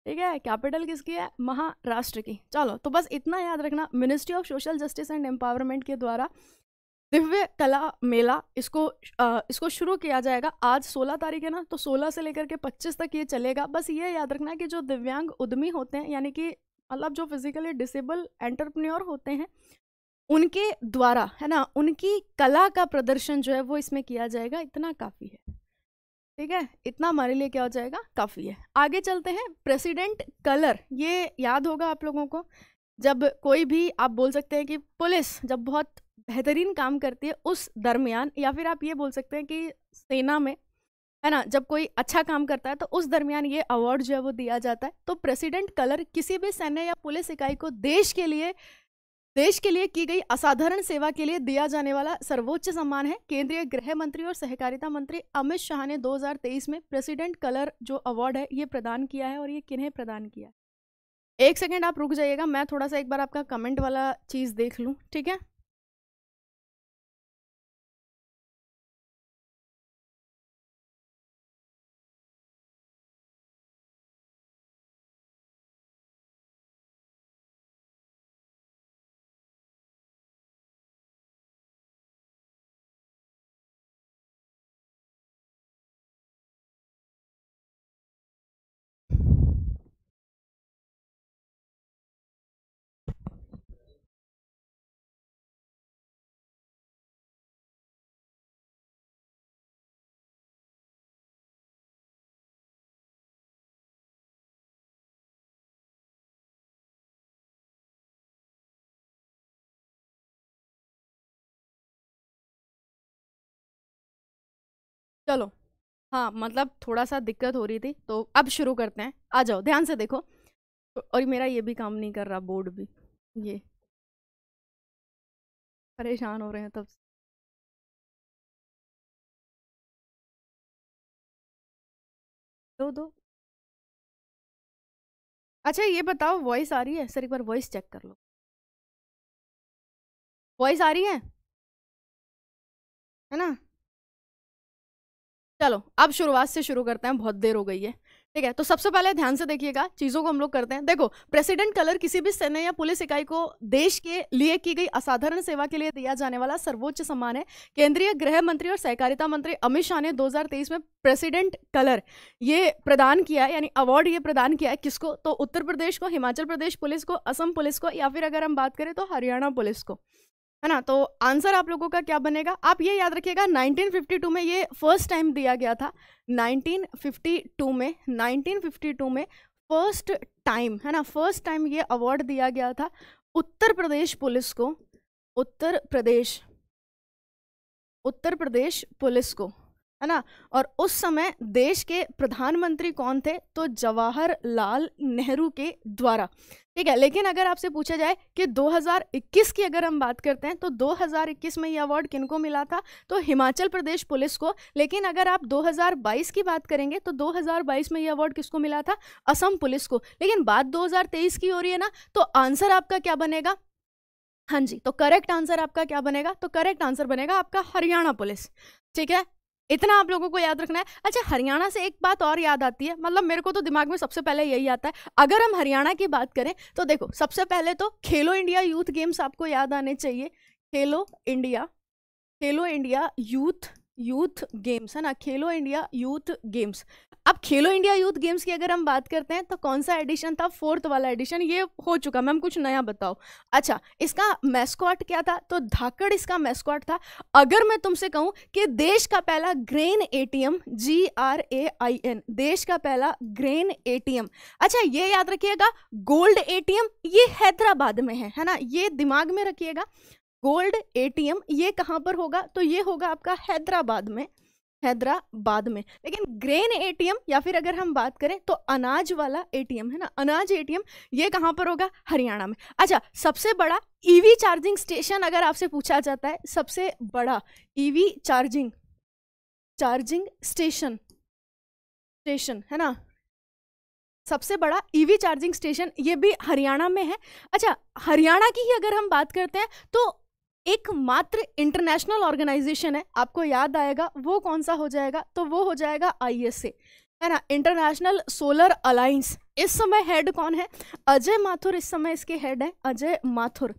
ठीक है कैपिटल किसकी है महाराष्ट्र की चलो तो बस इतना याद रखना ministry of social justice and empowerment के द्वारा दिव्य कला मेला इसको आ, इसको शुरू किया जाएगा आज 16 तारीख है ना तो 16 से लेकर के 25 तक ये चलेगा बस ये याद रखना है कि जो दिव्यांग उद्यमी होते हैं यानी कि मतलब जो फिजिकली डिसेबल एंटरप्रन्योर होते हैं उनके द्वारा है ना उनकी कला का प्रदर्शन जो है वो इसमें किया जाएगा इतना काफ़ी है ठीक है इतना हमारे लिए क्या हो जाएगा काफ़ी है आगे चलते हैं प्रेसिडेंट कलर ये याद होगा आप लोगों को जब कोई भी आप बोल सकते हैं कि पुलिस जब बहुत बेहतरीन काम करती है उस दरमियान या फिर आप ये बोल सकते हैं कि सेना में है ना जब कोई अच्छा काम करता है तो उस दरमियान ये अवार्ड जो है वो दिया जाता है तो प्रेसिडेंट कलर किसी भी सैन्य या पुलिस इकाई को देश के लिए देश के लिए की गई असाधारण सेवा के लिए दिया जाने वाला सर्वोच्च सम्मान है केंद्रीय गृह मंत्री और सहकारिता मंत्री अमित शाह ने 2023 में प्रेसिडेंट कलर जो अवार्ड है ये प्रदान किया है और ये किन्हें प्रदान किया है एक सेकेंड आप रुक जाइएगा मैं थोड़ा सा एक बार आपका कमेंट वाला चीज़ देख लूँ ठीक है चलो हाँ मतलब थोड़ा सा दिक्कत हो रही थी तो अब शुरू करते हैं आ जाओ ध्यान से देखो और मेरा ये भी काम नहीं कर रहा बोर्ड भी ये परेशान हो रहे हैं तब दो दो अच्छा ये बताओ वॉइस आ रही है सर एक बार वॉइस चेक कर लो वॉइस आ रही है है ना चलो अब शुरुआत से शुरू करते हैं बहुत देर हो गई है ठीक है तो सबसे पहले ध्यान से देखिएगा चीज़ों को हम लोग करते हैं देखो प्रेसिडेंट कलर किसी भी सेना या पुलिस इकाई को देश के लिए की गई असाधारण सेवा के लिए दिया जाने वाला सर्वोच्च सम्मान है केंद्रीय गृह मंत्री और सहकारिता मंत्री अमित शाह ने 2023 में प्रेसिडेंट कलर ये प्रदान किया है यानी अवार्ड ये प्रदान किया है किसको तो उत्तर प्रदेश को हिमाचल प्रदेश पुलिस को असम पुलिस को या फिर अगर हम बात करें तो हरियाणा पुलिस को है ना तो आंसर आप लोगों का क्या बनेगा आप ये याद रखिएगा 1952 में ये फर्स्ट टाइम दिया गया था 1952 में 1952 में फर्स्ट टाइम है ना फर्स्ट टाइम ये अवार्ड दिया गया था उत्तर प्रदेश पुलिस को उत्तर प्रदेश उत्तर प्रदेश पुलिस को है ना और उस समय देश के प्रधानमंत्री कौन थे तो जवाहरलाल नेहरू के द्वारा ठीक है लेकिन अगर आपसे पूछा जाए कि 2021 की अगर हम बात करते हैं तो 2021 में ये अवार्ड किनको मिला था तो हिमाचल प्रदेश पुलिस को लेकिन अगर आप 2022 की बात करेंगे तो 2022 में ये अवार्ड किसको मिला था असम पुलिस को लेकिन बात 2023 की हो रही है ना तो आंसर आपका क्या बनेगा हाँ जी तो करेक्ट आंसर आपका क्या बनेगा तो करेक्ट आंसर बनेगा आपका हरियाणा पुलिस ठीक है इतना आप लोगों को याद रखना है अच्छा हरियाणा से एक बात और याद आती है मतलब मेरे को तो दिमाग में सबसे पहले यही आता है अगर हम हरियाणा की बात करें तो देखो सबसे पहले तो खेलो इंडिया यूथ गेम्स आपको याद आने चाहिए खेलो इंडिया खेलो इंडिया यूथ यूथ गेम्स है ना खेलो इंडिया यूथ गेम्स अब खेलो इंडिया यूथ गेम्स की अगर हम बात करते हैं तो कौन सा एडिशन था फोर्थ वाला एडिशन ये हो चुका मैम कुछ नया बताओ अच्छा इसका मैस्कॉट क्या था तो धाकड़ इसका मैस्कॉट था अगर मैं तुमसे कहूं कि देश का पहला grain ATM G R A I N देश का पहला ग्रेन एटीएम अच्छा ये याद रखिएगा गोल्ड ए ये हैदराबाद में है है ना ये दिमाग में रखिएगा गोल्ड एटीएम ये कहाँ पर होगा तो ये होगा आपका हैदराबाद में हैदराबाद में लेकिन ग्रेन एटीएम या फिर अगर हम बात करें तो अनाज वाला एटीएम है ना अनाज एटीएम ये कहाँ पर होगा हरियाणा में अच्छा सबसे बड़ा ईवी चार्जिंग स्टेशन अगर आपसे पूछा जाता है सबसे बड़ा EV charging charging station station है ना सबसे बड़ा ईवी चार्जिंग स्टेशन ये भी हरियाणा में है अच्छा हरियाणा की ही अगर हम बात करते हैं तो एकमात्र इंटरनेशनल ऑर्गेनाइजेशन है आपको याद आएगा वो कौन सा हो जाएगा तो वो हो जाएगा आईएसए है ना इंटरनेशनल सोलर अलायंस इस समय हेड कौन है अजय माथुर इस समय इसके हेड है अजय माथुर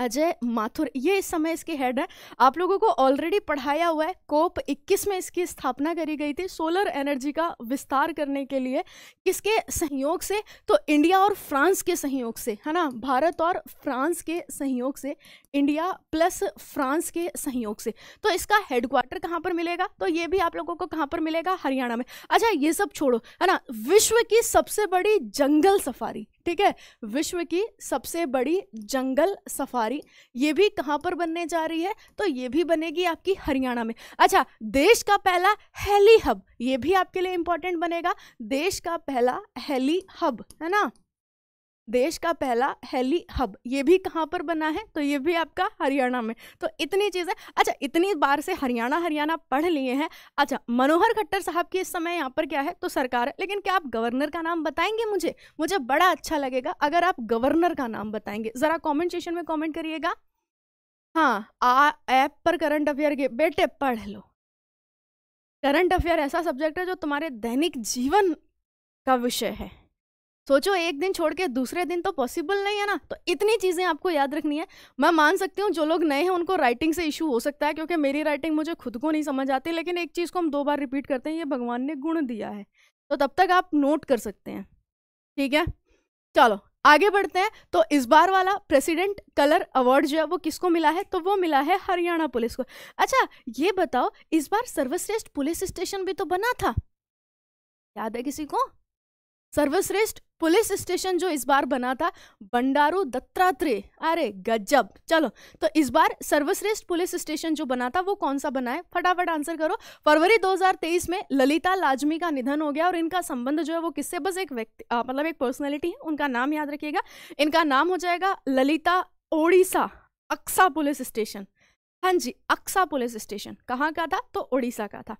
अजय माथुर ये इस समय इसके हेड है आप लोगों को ऑलरेडी पढ़ाया हुआ है कोप 21 में इसकी स्थापना करी गई थी सोलर एनर्जी का विस्तार करने के लिए किसके सहयोग से तो इंडिया और फ्रांस के सहयोग से है ना भारत और फ्रांस के सहयोग से इंडिया प्लस फ्रांस के सहयोग से तो इसका हेडक्वार्टर कहाँ पर मिलेगा तो ये भी आप लोगों को कहाँ पर मिलेगा हरियाणा में अच्छा ये सब छोड़ो है ना विश्व की सबसे बड़ी जंगल सफारी ठीक है विश्व की सबसे बड़ी जंगल सफारी ये भी कहाँ पर बनने जा रही है तो ये भी बनेगी आपकी हरियाणा में अच्छा देश का पहला हेली हब ये भी आपके लिए इंपॉर्टेंट बनेगा देश का पहला हेली हब है ना देश का पहला हेली हब ये भी कहाँ पर बना है तो ये भी आपका हरियाणा में तो इतनी चीज़ें अच्छा इतनी बार से हरियाणा हरियाणा पढ़ लिए हैं अच्छा मनोहर खट्टर साहब की इस समय यहाँ पर क्या है तो सरकार है लेकिन क्या आप गवर्नर का नाम बताएंगे मुझे मुझे बड़ा अच्छा लगेगा अगर आप गवर्नर का नाम बताएंगे ज़रा कॉमेंट सेशन में कॉमेंट करिएगा हाँ आ ऐप पर करंट अफेयर के बेटे पढ़ लो करंट अफेयर ऐसा सब्जेक्ट है जो तुम्हारे दैनिक जीवन का विषय है सोचो एक दिन छोड़ के दूसरे दिन तो पॉसिबल नहीं है ना तो इतनी चीज़ें आपको याद रखनी है मैं मान सकती हूँ जो लोग नए हैं उनको राइटिंग से इशू हो सकता है क्योंकि मेरी राइटिंग मुझे खुद को नहीं समझ आती लेकिन एक चीज़ को हम दो बार रिपीट करते हैं ये भगवान ने गुण दिया है तो तब तक आप नोट कर सकते हैं ठीक है चलो आगे बढ़ते हैं तो इस बार वाला प्रेसिडेंट कलर अवार्ड जो है वो किसको मिला है तो वो मिला है हरियाणा पुलिस को अच्छा ये बताओ इस बार सर्वश्रेष्ठ पुलिस स्टेशन भी तो बना था याद है किसी को सर्वश्रेष्ठ पुलिस स्टेशन जो इस बार बना था बंडारू दत्तात्रेय अरे गजब चलो तो इस बार सर्वश्रेष्ठ पुलिस स्टेशन जो बना था वो कौन सा बना है फटाफट आंसर करो फरवरी 2023 में ललिता लाजमी का निधन हो गया और इनका संबंध जो है वो किससे बस एक व्यक्ति मतलब एक पर्सनैलिटी है उनका नाम याद रखिएगा इनका नाम हो जाएगा ललिता ओडिशा अक्सा पुलिस स्टेशन हाँ जी अक्सा पुलिस स्टेशन कहाँ का था तो उड़ीसा का था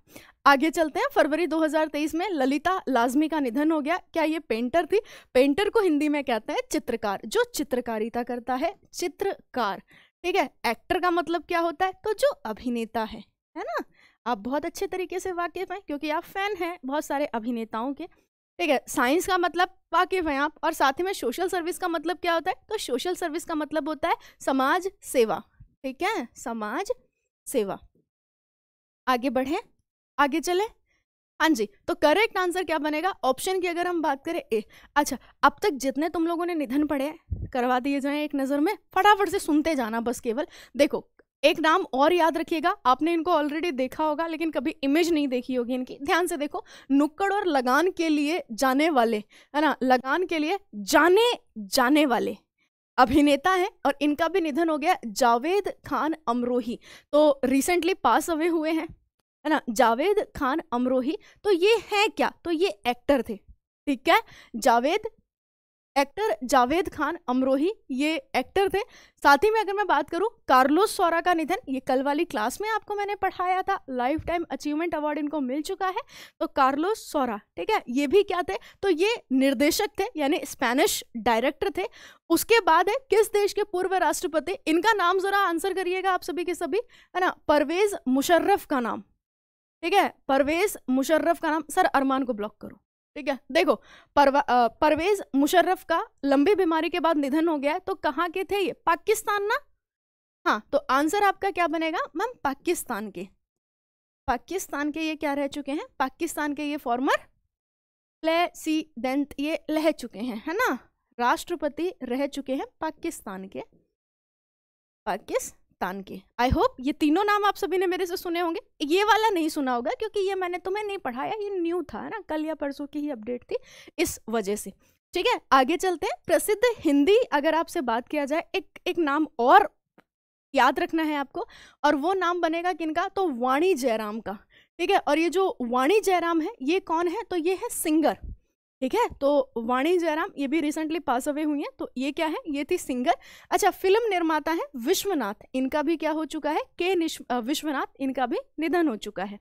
आगे चलते हैं फरवरी 2023 में ललिता लाजमी का निधन हो गया क्या ये पेंटर थी पेंटर को हिंदी में कहते हैं चित्रकार जो चित्रकारिता करता है चित्रकार ठीक है एक्टर का मतलब क्या होता है तो जो अभिनेता है है ना आप बहुत अच्छे तरीके से वाकिफ़ हैं क्योंकि आप फ़ैन हैं बहुत सारे अभिनेताओं के ठीक है साइंस का मतलब वाकिफ हैं आप और साथ ही में सोशल सर्विस का मतलब क्या होता है तो सोशल सर्विस का मतलब होता है समाज सेवा ठीक है समाज सेवा आगे बढ़े आगे चले हाँ जी तो करेक्ट आंसर क्या बनेगा ऑप्शन की अगर हम बात करें ए अच्छा अब तक जितने तुम लोगों ने निधन पढ़े करवा दिए जाए एक नज़र में फटाफट से सुनते जाना बस केवल देखो एक नाम और याद रखिएगा आपने इनको ऑलरेडी देखा होगा लेकिन कभी इमेज नहीं देखी होगी इनकी ध्यान से देखो नुक्कड़ और लगान के लिए जाने वाले है ना लगान के लिए जाने जाने वाले अभिनेता हैं और इनका भी निधन हो गया जावेद खान अमरोही तो रिसेंटली पास अवे हुए हैं है ना जावेद खान अमरोही तो ये हैं क्या तो ये एक्टर थे ठीक है जावेद एक्टर जावेद खान अमरोही ये एक्टर थे साथ ही में अगर मैं बात करूँ कार्लोस सौरा का निधन ये कल वाली क्लास में आपको मैंने पढ़ाया था लाइफ टाइम अचीवमेंट अवार्ड इनको मिल चुका है तो कार्लोस सौरा ठीक है ये भी क्या थे तो ये निर्देशक थे यानी स्पेनिश डायरेक्टर थे उसके बाद है किस देश के पूर्व राष्ट्रपति इनका नाम ज़रा आंसर करिएगा आप सभी के सभी है ना परवेज़ मुशर्रफ का नाम ठीक है परवेज़ मुशर्रफ का नाम सर अरमान को ब्लॉक करो ठीक है देखो परवेज मुशर्रफ का लंबी बीमारी के बाद निधन हो गया है तो कहाँ के थे ये पाकिस्तान ना हाँ तो आंसर आपका क्या बनेगा मैम पाकिस्तान के पाकिस्तान के ये क्या रह चुके हैं पाकिस्तान के ये फॉर्मर प्रेसिडेंट ये रह चुके हैं है ना राष्ट्रपति रह चुके हैं पाकिस्तान के पाकिस्तान के आई होप ये तीनों नाम आप सभी ने मेरे से सुने होंगे ये वाला नहीं सुना होगा क्योंकि ये मैंने तुम्हें नहीं पढ़ाया ये न्यू था ना कल या परसों की ही अपडेट थी इस वजह से ठीक है आगे चलते हैं प्रसिद्ध हिंदी अगर आपसे बात किया जाए एक एक नाम और याद रखना है आपको और वो नाम बनेगा किनका तो वाणी जयराम का ठीक है और ये जो वाणी जयराम है ये कौन है तो ये है सिंगर ठीक है तो वाणी जयराम ये भी रिसेंटली पास अवे हुई हैं तो ये क्या है ये थी सिंगर अच्छा फिल्म निर्माता है विश्वनाथ इनका भी क्या हो चुका है के विश्वनाथ इनका भी निधन हो चुका है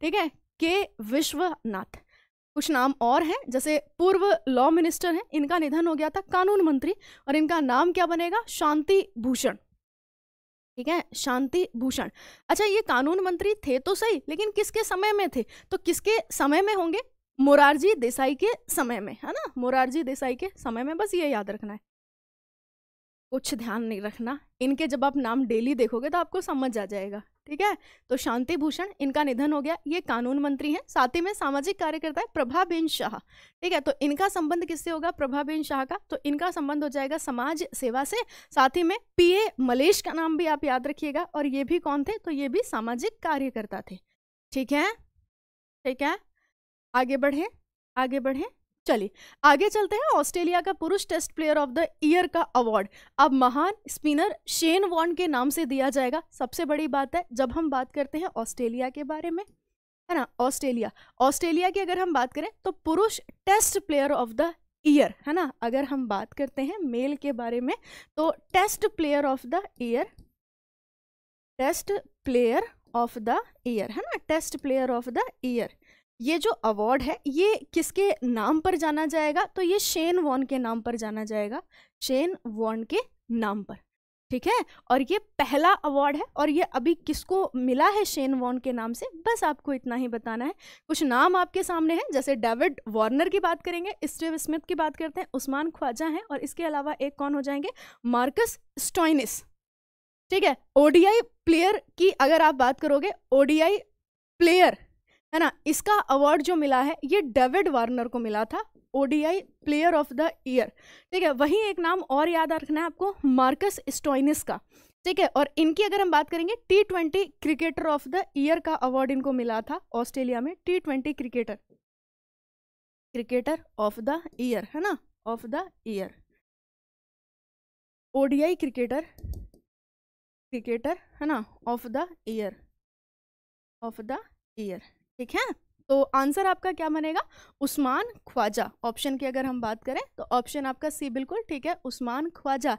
ठीक है के विश्वनाथ कुछ नाम और हैं जैसे पूर्व लॉ मिनिस्टर हैं इनका निधन हो गया था कानून मंत्री और इनका नाम क्या बनेगा शांति भूषण ठीक है शांति भूषण अच्छा ये कानून मंत्री थे तो सही लेकिन किसके समय में थे तो किसके समय में होंगे मोरारजी देसाई के समय में है ना मोरारजी देसाई के समय में बस ये याद रखना है कुछ ध्यान नहीं रखना इनके जब आप नाम डेली देखोगे तो आपको समझ आ जाएगा ठीक है तो शांति भूषण इनका निधन हो गया ये कानून मंत्री हैं साथ ही में सामाजिक कार्यकर्ता है प्रभाबेन शाह ठीक है तो इनका संबंध किससे होगा प्रभाबेन शाह का तो इनका संबंध हो जाएगा समाज सेवा से साथ ही में पीए मलेश का नाम भी आप याद रखिएगा और ये भी कौन थे तो ये भी सामाजिक कार्यकर्ता थे ठीक है ठीक है आगे बढ़ें आगे बढ़ें चलिए आगे चलते हैं ऑस्ट्रेलिया का पुरुष test player of the year का अवार्ड अब महान स्पिनर शेन वॉन के नाम से दिया जाएगा सबसे बड़ी बात है जब हम बात करते हैं ऑस्ट्रेलिया के बारे में है ना ऑस्ट्रेलिया ऑस्ट्रेलिया की अगर हम बात करें तो पुरुष test player of the year है ना अगर हम बात करते हैं मेल के बारे में तो test player of the year test player of the year है ना test player of the year ये जो अवार्ड है ये किसके नाम पर जाना जाएगा तो ये शेन वॉन के नाम पर जाना जाएगा शेन वॉन के नाम पर ठीक है और ये पहला अवार्ड है और ये अभी किसको मिला है शेन वॉन के नाम से बस आपको इतना ही बताना है कुछ नाम आपके सामने हैं जैसे डेविड वार्नर की बात करेंगे स्टीव स्मिथ की बात करते हैं उस्मान ख्वाजा हैं और इसके अलावा एक कौन हो जाएंगे मार्कस स्टोइनिस ठीक है ओडीआई प्लेयर की अगर आप बात करोगे ओडीआई प्लेयर है ना इसका अवार्ड जो मिला है ये डेविड वार्नर को मिला था ODI player of the year ठीक है वही एक नाम और याद रखना है आपको मार्कस स्टोइनिस का ठीक है और इनकी अगर हम बात करेंगे T twenty cricketer of the year का अवार्ड इनको मिला था ऑस्ट्रेलिया में T twenty cricketer cricketer of the year है ना of the year ODI cricketer cricketer है ना of the year of the year ठीक है तो आंसर आपका क्या बनेगा उस्मान ख्वाजा ऑप्शन की अगर हम बात करें तो ऑप्शन आपका सी बिल्कुल ठीक है उस्मान ख्वाजा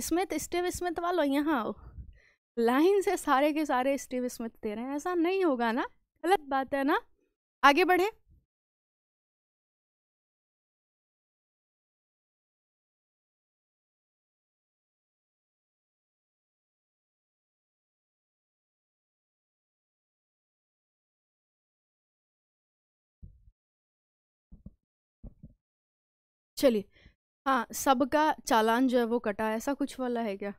इसमें स्टीव स्मिथ वालो यहाँ आओ लाइन से सारे के सारे स्टीव स्मिथ दे रहे हैं ऐसा नहीं होगा ना गलत बात है ना आगे बढ़े चलिए हाँ सबका चालान जो है वो कटा ऐसा कुछ वाला है क्या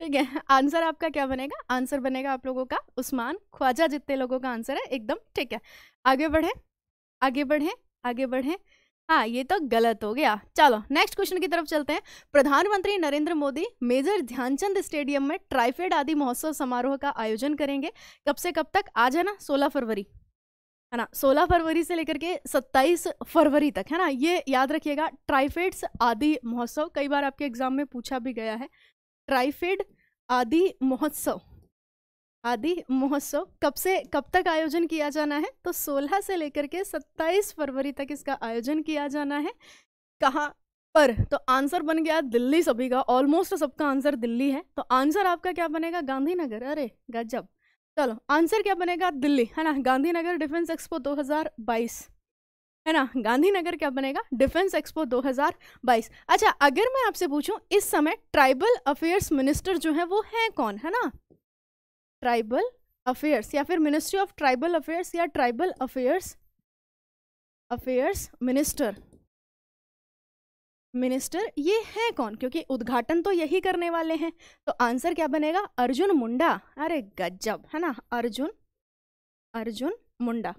ठीक है आंसर आपका क्या बनेगा आंसर बनेगा आप लोगों का उस्मान ख्वाजा जितने लोगों का आंसर है एकदम ठीक है आगे बढ़े आगे बढ़े आगे बढ़े हाँ ये तो गलत हो गया चलो नेक्स्ट क्वेश्चन की तरफ चलते हैं प्रधानमंत्री नरेंद्र मोदी मेजर ध्यानचंद स्टेडियम में ट्राइफेड आदि महोत्सव समारोह का आयोजन करेंगे कब से कब तक आज है ना सोलह फरवरी है ना सोलह फरवरी से लेकर के सत्ताईस फरवरी तक है ना ये याद रखिएगा ट्राइफेड्स आदि महोत्सव कई बार आपके एग्जाम में पूछा भी गया है ट्राइफेड आदि महोत्सव आदि महोत्सव कब से कब तक आयोजन किया जाना है तो 16 से लेकर के 27 फरवरी तक इसका आयोजन किया जाना है कहाँ पर तो आंसर बन गया दिल्ली सभी का ऑलमोस्ट सबका आंसर दिल्ली है तो आंसर आपका क्या बनेगा गांधीनगर अरे गजब चलो आंसर क्या बनेगा दिल्ली है ना गांधीनगर डिफेंस एक्सपो 2022 है ना गांधीनगर क्या बनेगा डिफेंस एक्सपो 2022 अच्छा अगर मैं आपसे पूछूं इस समय ट्राइबल अफेयर्स मिनिस्टर जो है वो है कौन है ना ट्राइबल अफेयर्स या फिर मिनिस्ट्री ऑफ ट्राइबल अफेयर्स या tribal affairs affairs minister minister ये हैं कौन क्योंकि उद्घाटन तो यही करने वाले हैं तो आंसर क्या बनेगा अर्जुन मुंडा अरे गजब है ना अर्जुन अर्जुन मुंडा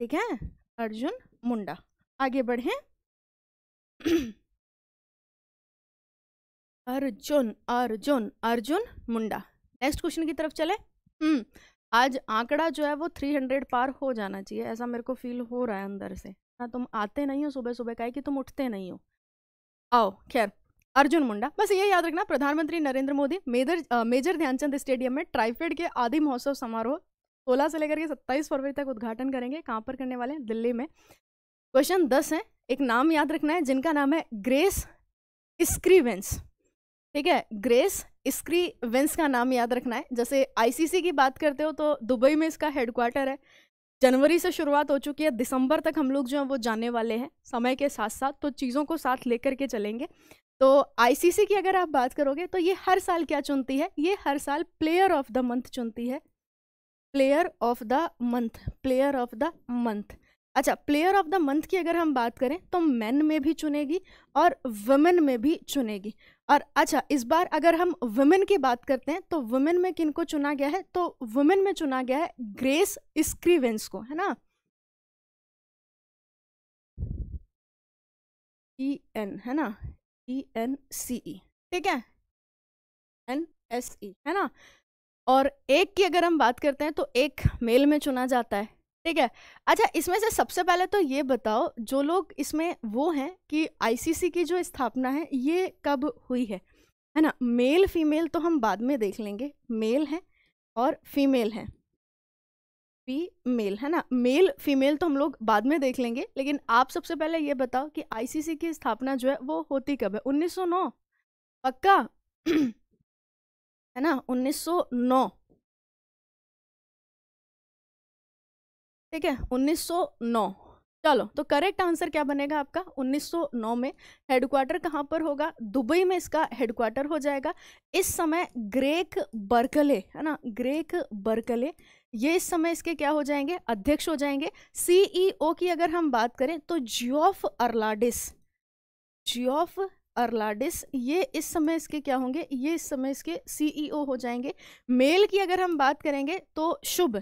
ठीक है अर्जुन मुंडा आगे बढ़े अर्जुन अर्जुन अर्जुन मुंडा नेक्स्ट क्वेश्चन की तरफ चले हम्म आज आंकड़ा जो है वो थ्री हंड्रेड पार हो जाना चाहिए ऐसा मेरे को फील हो रहा है अंदर से ना तुम आते नहीं हो सुबह सुबह का कि तुम उठते नहीं हो आओ खैर अर्जुन मुंडा बस ये याद रखना प्रधानमंत्री Narendra Modi major major Dhyan Chand stadium में ट्राइफेड के आदि महोत्सव समारोह 16 से लेकर के 27 फरवरी तक उद्घाटन करेंगे कहाँ पर करने वाले हैं दिल्ली में क्वेश्चन 10 है एक नाम याद रखना है जिनका नाम है ग्रेस स्क्रीवेंस ठीक है ग्रेस स्क्रीवेंस का नाम याद रखना है जैसे आईसीसी की बात करते हो तो दुबई में इसका हेडक्वार्टर है जनवरी से शुरुआत हो चुकी है दिसंबर तक हम लोग जो है वो जाने वाले हैं समय के साथ साथ तो चीज़ों को साथ लेकर के चलेंगे तो आईसीसी की अगर आप बात करोगे तो ये हर साल क्या चुनती है ये हर साल प्लेयर ऑफ द मंथ चुनती है player of the month player of the month अच्छा प्लेयर ऑफ द मंथ की अगर हम बात करें तो मैन में भी चुनेगी और वुमेन में भी चुनेगी और अच्छा इस बार अगर हम वुमेन की बात करते हैं तो वुमेन में किन को चुना गया है तो वुमेन में चुना गया है ग्रेस स्क्रीवेंस को है ना ई e एन है ना ई एन सी ई ठीक है एन एस ई है ना और एक की अगर हम बात करते हैं तो एक मेल में चुना जाता है ठीक है अच्छा इसमें से सबसे पहले तो ये बताओ जो लोग इसमें वो हैं कि आईसीसी की जो स्थापना है ये कब हुई है है ना मेल फीमेल तो हम बाद में देख लेंगे मेल हैं और फीमेल हैं मेल है ना मेल फीमेल तो हम लोग बाद में देख लेंगे लेकिन आप सबसे पहले ये बताओ कि आईसीसी की स्थापना जो है वो होती कब है 1909 पक्का है ना 1909 ठीक है 1909 चलो तो करेक्ट आंसर क्या बनेगा आपका 1909 में हेडक्वार्टर कहाँ पर होगा दुबई में इसका हेडक्वार्टर हो जाएगा इस समय ग्रेक बर्कले है ना ग्रेक बर्कले ये इस समय इसके क्या हो जाएंगे अध्यक्ष हो जाएंगे सीईओ e की अगर हम बात करें तो जियोफ अर्लाडिस जियोफ अर्लाडिस ये इस समय इसके क्या होंगे ये इस समय इसके सीईओ e हो जाएंगे मेल की अगर हम बात करेंगे तो शुभ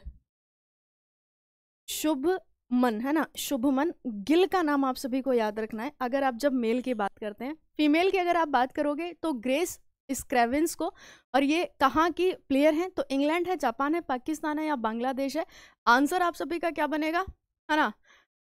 शुभ मन है ना शुभ मन गिल का नाम आप सभी को याद रखना है अगर आप जब मेल की बात करते हैं फीमेल की अगर आप बात करोगे तो ग्रेस स्क्रेविंस को और ये कहाँ की प्लेयर हैं तो इंग्लैंड है जापान है पाकिस्तान है या बांग्लादेश है आंसर आप सभी का क्या बनेगा है ना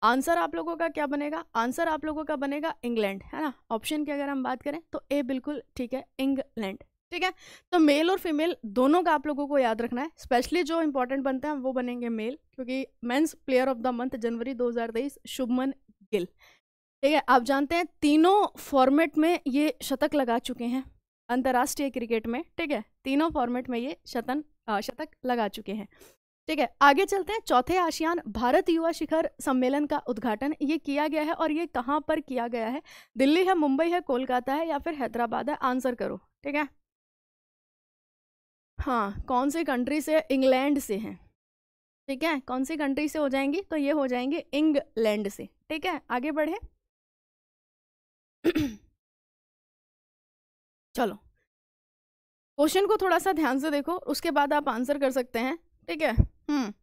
आंसर आप लोगों का क्या बनेगा आंसर आप लोगों का बनेगा इंग्लैंड है ना ऑप्शन की अगर हम बात करें तो ए बिल्कुल ठीक है इंग्लैंड ठीक है तो मेल और फीमेल दोनों का आप लोगों को याद रखना है स्पेशली जो इंपॉर्टेंट बनते हैं वो बनेंगे मेल क्योंकि men's player of the month जनवरी 2023 शुभमन गिल ठीक है आप जानते हैं तीनों फॉर्मेट में ये शतक लगा चुके हैं अंतर्राष्ट्रीय क्रिकेट में ठीक है तीनों फॉर्मेट में ये शतन शतक लगा चुके हैं ठीक है आगे चलते हैं चौथे आशियान भारत युवा शिखर सम्मेलन का उद्घाटन ये किया गया है और ये कहाँ पर किया गया है दिल्ली है मुंबई है कोलकाता है या फिर हैदराबाद है आंसर करो ठीक है हाँ कौन से कंट्री से इंग्लैंड से हैं ठीक है कौन सी कंट्री से हो जाएंगी तो ये हो जाएंगे इंग्लैंड से ठीक है आगे बढ़े चलो क्वेश्चन को थोड़ा सा ध्यान से देखो उसके बाद आप आंसर कर सकते हैं ठीक है हम्म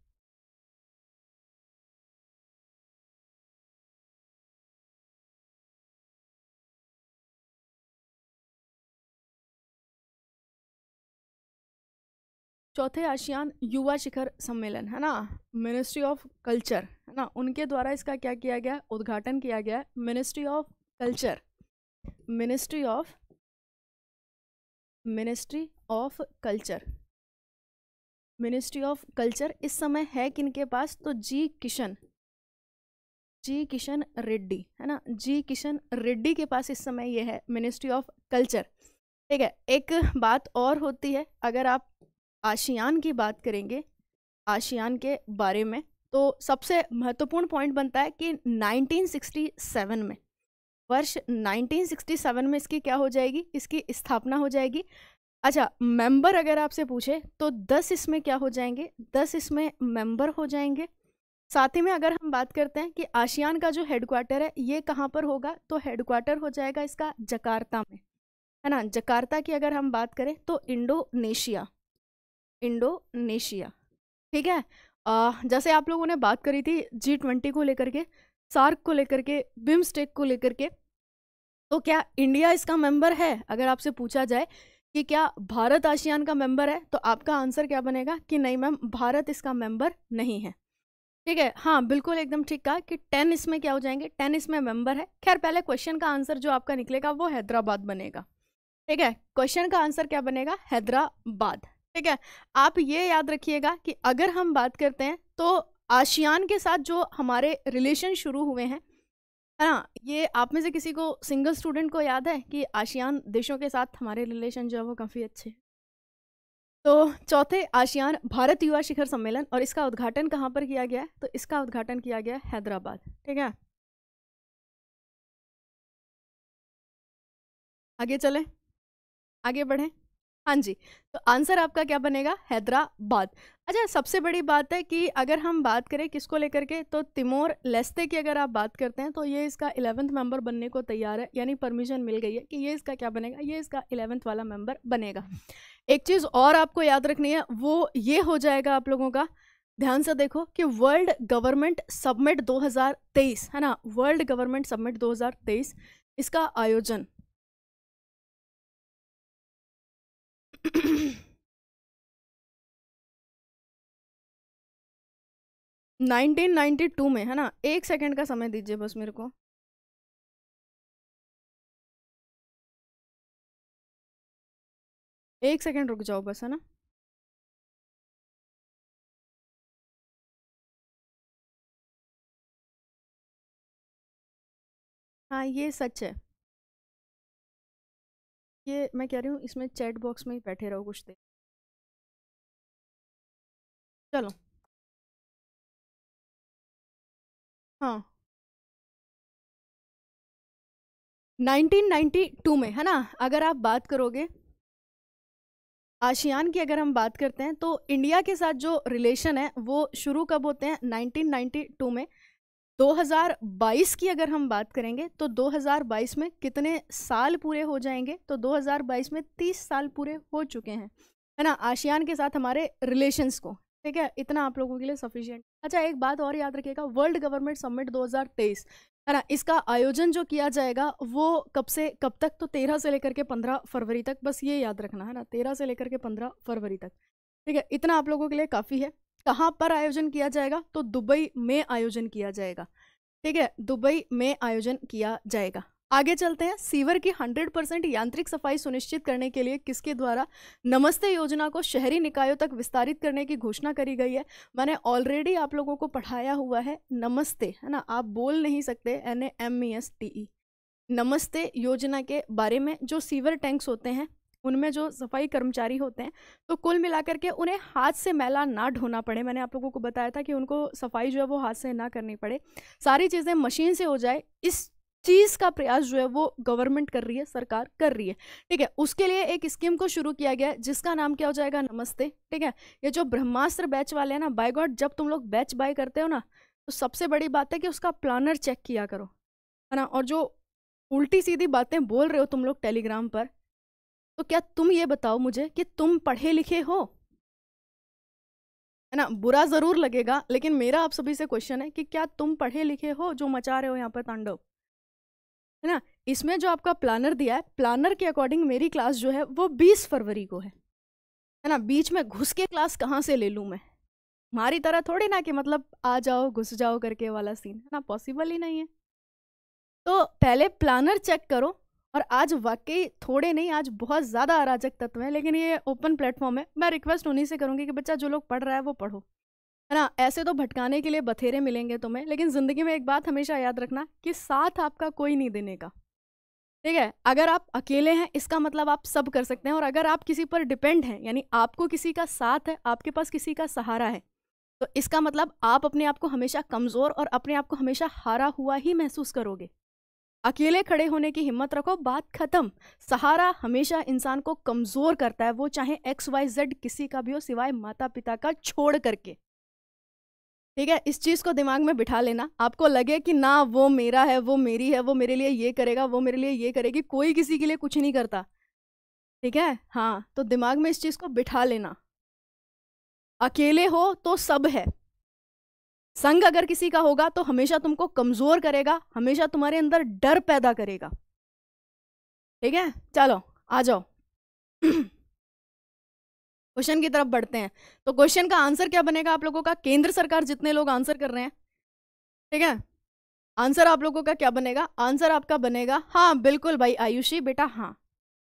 चौथे आशियान युवा शिखर सम्मेलन है ना मिनिस्ट्री ऑफ कल्चर है ना उनके द्वारा इसका क्या किया गया उद्घाटन किया गया ministry of culture ministry of ministry of culture ministry of culture इस समय है किनके पास तो जी किशन जी किशन रेड्डी है ना जी किशन रेड्डी के पास इस समय यह है मिनिस्ट्री ऑफ कल्चर ठीक है एक बात और होती है अगर आप आशियान की बात करेंगे आशियान के बारे में तो सबसे महत्वपूर्ण पॉइंट बनता है कि 1967 में वर्ष 1967 में इसकी क्या हो जाएगी इसकी स्थापना हो जाएगी अच्छा मेंबर अगर आपसे पूछे तो 10 इसमें क्या हो जाएंगे 10 इसमें मेंबर हो जाएंगे साथ ही में अगर हम बात करते हैं कि आशियान का जो हेडक्वार्टर है ये कहाँ पर होगा तो हेडक्वार्टर हो जाएगा इसका जकार्ता में है ना जकार्ता की अगर हम बात करें तो इंडोनेशिया इंडोनेशिया ठीक है आ, जैसे आप लोगों ने बात करी थी जी ट्वेंटी को लेकर के सार्क को लेकर के बिम्स्टेक को लेकर के तो क्या इंडिया इसका मेंबर है अगर आपसे पूछा जाए कि क्या भारत आसियान का मेंबर है तो आपका आंसर क्या बनेगा कि नहीं मैम भारत इसका मेंबर नहीं है ठीक है हाँ बिल्कुल एकदम ठीक कहा कि टेन इसमें क्या हो जाएंगे टेन इसमें मेंबर है खैर पहले क्वेश्चन का आंसर जो आपका निकलेगा वो हैदराबाद बनेगा ठीक है क्वेश्चन का आंसर क्या बनेगा हैदराबाद ठीक है आप ये याद रखिएगा कि अगर हम बात करते हैं तो आशियान के साथ जो हमारे रिलेशन शुरू हुए हैं है ना ये आप में से किसी को सिंगल स्टूडेंट को याद है कि आशियान देशों के साथ हमारे रिलेशन जो है वो काफ़ी अच्छे हैं तो चौथे आशियान भारत युवा शिखर सम्मेलन और इसका उद्घाटन कहाँ पर किया गया है तो इसका उद्घाटन किया गया है हैदराबाद ठीक है आगे चलें आगे बढ़ें हाँ जी तो आंसर आपका क्या बनेगा हैदराबाद अच्छा सबसे बड़ी बात है कि अगर हम बात करें किसको लेकर के तो तिमोर लेस्ते की अगर आप बात करते हैं तो ये इसका इलेवंथ मेंबर बनने को तैयार है यानी परमिशन मिल गई है कि ये इसका क्या बनेगा ये इसका इलेवंथ वाला मेंबर बनेगा एक चीज़ और आपको याद रखनी है वो ये हो जाएगा आप लोगों का ध्यान से देखो कि वर्ल्ड गवर्नमेंट सबमिट दो है ना वर्ल्ड गवर्नमेंट सबमिट दो इसका आयोजन 1992 में है ना एक सेकंड का समय दीजिए बस मेरे को एक सेकंड रुक जाओ बस है ना हाँ ये सच है ये मैं कह रही हूँ इसमें चैट बॉक्स में ही बैठे रहो कुछ देर चलो हाँ 1992 में है ना अगर आप बात करोगे आशियान की अगर हम बात करते हैं तो इंडिया के साथ जो रिलेशन है वो शुरू कब होते हैं 1992 में 2022 की अगर हम बात करेंगे तो 2022 में कितने साल पूरे हो जाएंगे तो 2022 में 30 साल पूरे हो चुके हैं है ना आशियान के साथ हमारे रिलेशंस को ठीक है इतना आप लोगों के लिए सफिशियंट अच्छा एक बात और याद रखिएगा वर्ल्ड गवर्नमेंट समिट 2023 है ना इसका आयोजन जो किया जाएगा वो कब से कब तक तो तेरह से लेकर के पंद्रह फरवरी तक बस ये याद रखना है ना तेरह से लेकर के पंद्रह फरवरी तक ठीक है इतना आप लोगों के लिए काफ़ी है कहाँ पर आयोजन किया जाएगा तो दुबई में आयोजन किया जाएगा ठीक है दुबई में आयोजन किया जाएगा आगे चलते हैं सीवर की 100 परसेंट यांत्रिक सफाई सुनिश्चित करने के लिए किसके द्वारा नमस्ते योजना को शहरी निकायों तक विस्तारित करने की घोषणा करी गई है मैंने ऑलरेडी आप लोगों को पढ़ाया हुआ है नमस्ते है ना आप बोल नहीं सकते N A M E S T E नमस्ते योजना के बारे में जो सीवर टैंक्स होते हैं उनमें जो सफाई कर्मचारी होते हैं तो कुल मिलाकर के उन्हें हाथ से मैला ना ढोना पड़े मैंने आप लोगों को बताया था कि उनको सफाई जो है वो हाथ से ना करनी पड़े सारी चीज़ें मशीन से हो जाए इस चीज़ का प्रयास जो है वो गवर्नमेंट कर रही है सरकार कर रही है ठीक है उसके लिए एक स्कीम को शुरू किया गया है जिसका नाम क्या हो जाएगा नमस्ते ठीक है ये जो ब्रह्मास्त्र बैच वाले हैं ना बाय गॉड जब तुम लोग बैच बाय करते हो ना तो सबसे बड़ी बात है कि उसका प्लानर चेक किया करो है ना और जो उल्टी सीधी बातें बोल रहे हो तुम लोग टेलीग्राम पर तो क्या तुम ये बताओ मुझे कि तुम पढ़े लिखे हो है ना बुरा ज़रूर लगेगा लेकिन मेरा आप सभी से क्वेश्चन है कि क्या तुम पढ़े लिखे हो जो मचा रहे हो यहाँ पर तांडव है ना इसमें जो आपका प्लानर दिया है प्लानर के अकॉर्डिंग मेरी क्लास जो है वो बीस फरवरी को है है ना बीच में घुस के क्लास कहाँ से ले लूँ मैं हमारी तरह थोड़ी ना कि मतलब आ जाओ घुस जाओ करके वाला सीन है ना पॉसिबल ही नहीं है तो पहले प्लानर चेक करो और आज वाकई थोड़े नहीं आज बहुत ज़्यादा अराजक तत्व हैं लेकिन ये ओपन प्लेटफॉर्म है मैं रिक्वेस्ट उन्हीं से करूँगी कि बच्चा जो लोग पढ़ रहा है वो पढ़ो है ना ऐसे तो भटकाने के लिए बथेरे मिलेंगे तुम्हें लेकिन ज़िंदगी में एक बात हमेशा याद रखना कि साथ आपका कोई नहीं देने का ठीक है अगर आप अकेले हैं इसका मतलब आप सब कर सकते हैं और अगर आप किसी पर डिपेंड हैं यानी आपको किसी का साथ है आपके पास किसी का सहारा है तो इसका मतलब आप अपने आप को हमेशा कमज़ोर और अपने आप को हमेशा हारा हुआ ही महसूस करोगे अकेले खड़े होने की हिम्मत रखो बात खत्म सहारा हमेशा इंसान को कमज़ोर करता है वो चाहे एक्स वाई जेड किसी का भी हो सिवाय माता पिता का छोड़ करके ठीक है इस चीज़ को दिमाग में बिठा लेना आपको लगे कि ना वो मेरा है वो मेरी है वो मेरे लिए ये करेगा वो मेरे लिए ये करेगी कोई किसी के लिए कुछ नहीं करता ठीक है हाँ तो दिमाग में इस चीज़ को बिठा लेना अकेले हो तो सब है संग अगर किसी का होगा तो हमेशा तुमको कमजोर करेगा हमेशा तुम्हारे अंदर डर पैदा करेगा ठीक है चलो आ जाओ क्वेश्चन की तरफ बढ़ते हैं तो क्वेश्चन का आंसर क्या बनेगा आप लोगों का केंद्र सरकार जितने लोग आंसर कर रहे हैं ठीक है आंसर आप लोगों का क्या बनेगा आंसर आपका बनेगा हाँ बिल्कुल भाई आयुषी बेटा हाँ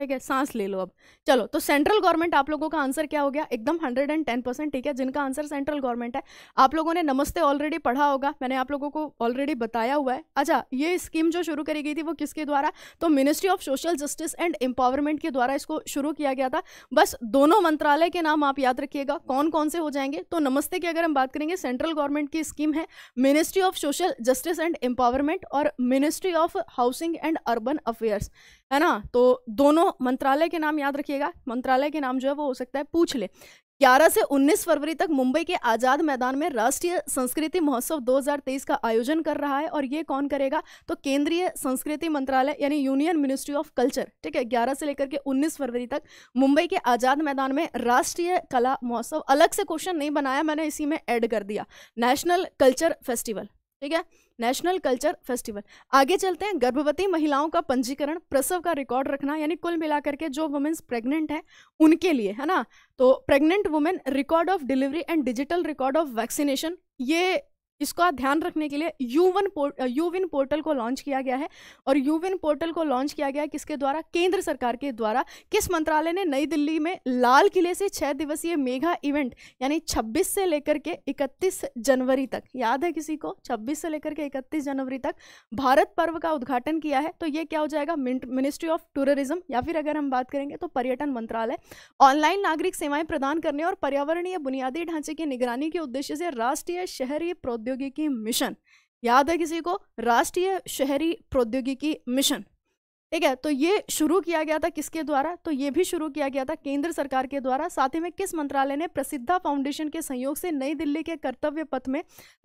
ठीक है सांस ले लो अब चलो तो सेंट्रल गवर्नमेंट आप लोगों का आंसर क्या हो गया एकदम हंड्रेड एंड टेन परसेंट ठीक है जिनका आंसर सेंट्रल गवर्नमेंट है आप लोगों ने नमस्ते ऑलरेडी पढ़ा होगा मैंने आप लोगों को ऑलरेडी बताया हुआ है अच्छा ये स्कीम जो शुरू करी गई थी वो किसके द्वारा तो ministry of social justice and empowerment के द्वारा इसको शुरू किया गया था बस दोनों मंत्रालय के नाम आप याद रखिएगा कौन कौन से हो जाएंगे तो नमस्ते की अगर हम बात करेंगे सेंट्रल गवर्नमेंट की स्कीम है ministry of social justice and empowerment और ministry of housing and urban affairs है ना तो दोनों मंत्रालय के नाम याद रखिएगा मंत्रालय के नाम जो है वो हो सकता है पूछ ले 11 से 19 फरवरी तक मुंबई के आजाद मैदान में राष्ट्रीय संस्कृति महोत्सव 2023 का आयोजन कर रहा है और ये कौन करेगा तो केंद्रीय संस्कृति मंत्रालय यानी यूनियन मिनिस्ट्री ऑफ कल्चर ठीक है 11 से लेकर के 19 फरवरी तक मुंबई के आजाद मैदान में राष्ट्रीय कला महोत्सव अलग से क्वेश्चन नहीं बनाया मैंने इसी में एड कर दिया नेशनल कल्चर फेस्टिवल ठीक है नेशनल कल्चर फेस्टिवल आगे चलते हैं गर्भवती महिलाओं का पंजीकरण प्रसव का रिकॉर्ड रखना यानी कुल मिलाकर के जो वुमेन्स प्रेग्नेंट हैं उनके लिए है ना तो pregnant women record of delivery and digital record of vaccination ये इसका ध्यान रखने के लिए यूवन पोर्ट यूविन पोर्टल को लॉन्च किया गया है और यूविन पोर्टल को लॉन्च किया गया किसके द्वारा केंद्र सरकार के द्वारा किस मंत्रालय ने नई दिल्ली में लाल किले से छः दिवसीय मेगा इवेंट यानी 26 से लेकर के 31 जनवरी तक याद है किसी को 26 से लेकर के 31 जनवरी तक भारत पर्व का उद्घाटन किया है तो ये क्या हो जाएगा मिनिस्ट्री ऑफ टूरिज्म या फिर अगर हम बात करेंगे तो पर्यटन मंत्रालय ऑनलाइन नागरिक सेवाएं प्रदान करने और पर्यावरणीय बुनियादी ढांचे की निगरानी के उद्देश्य से राष्ट्रीय शहरी प्रौद्योगिकी मिशन याद है किसी को राष्ट्रीय शहरी प्रौद्योगिकी मिशन ठीक है तो ये शुरू किया गया था किसके द्वारा तो ये भी शुरू किया गया था केंद्र सरकार के द्वारा साथ ही में किस मंत्रालय ने प्रसिद्धा फाउंडेशन के सहयोग से नई दिल्ली के कर्तव्य पथ में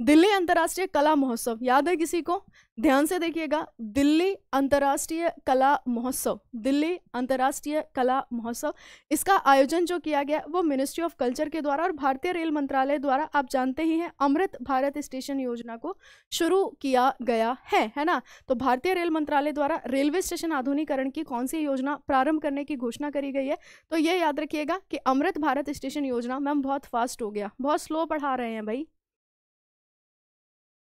दिल्ली अंतर्राष्ट्रीय कला महोत्सव याद है किसी को ध्यान से देखिएगा दिल्ली अंतर्राष्ट्रीय कला महोत्सव दिल्ली अंतर्राष्ट्रीय कला महोत्सव इसका आयोजन जो किया गया वो मिनिस्ट्री ऑफ कल्चर के द्वारा और भारतीय रेल मंत्रालय द्वारा आप जानते ही हैं अमृत भारत स्टेशन योजना को शुरू किया गया है है ना तो भारतीय रेल मंत्रालय द्वारा रेलवे स्टेशन आधुनिकरण की कौन सी योजना प्रारंभ करने की घोषणा करी गई है तो ये याद रखिएगा कि अमृत भारत स्टेशन योजना मैम बहुत फास्ट हो गया बहुत स्लो पढ़ा रहे हैं भाई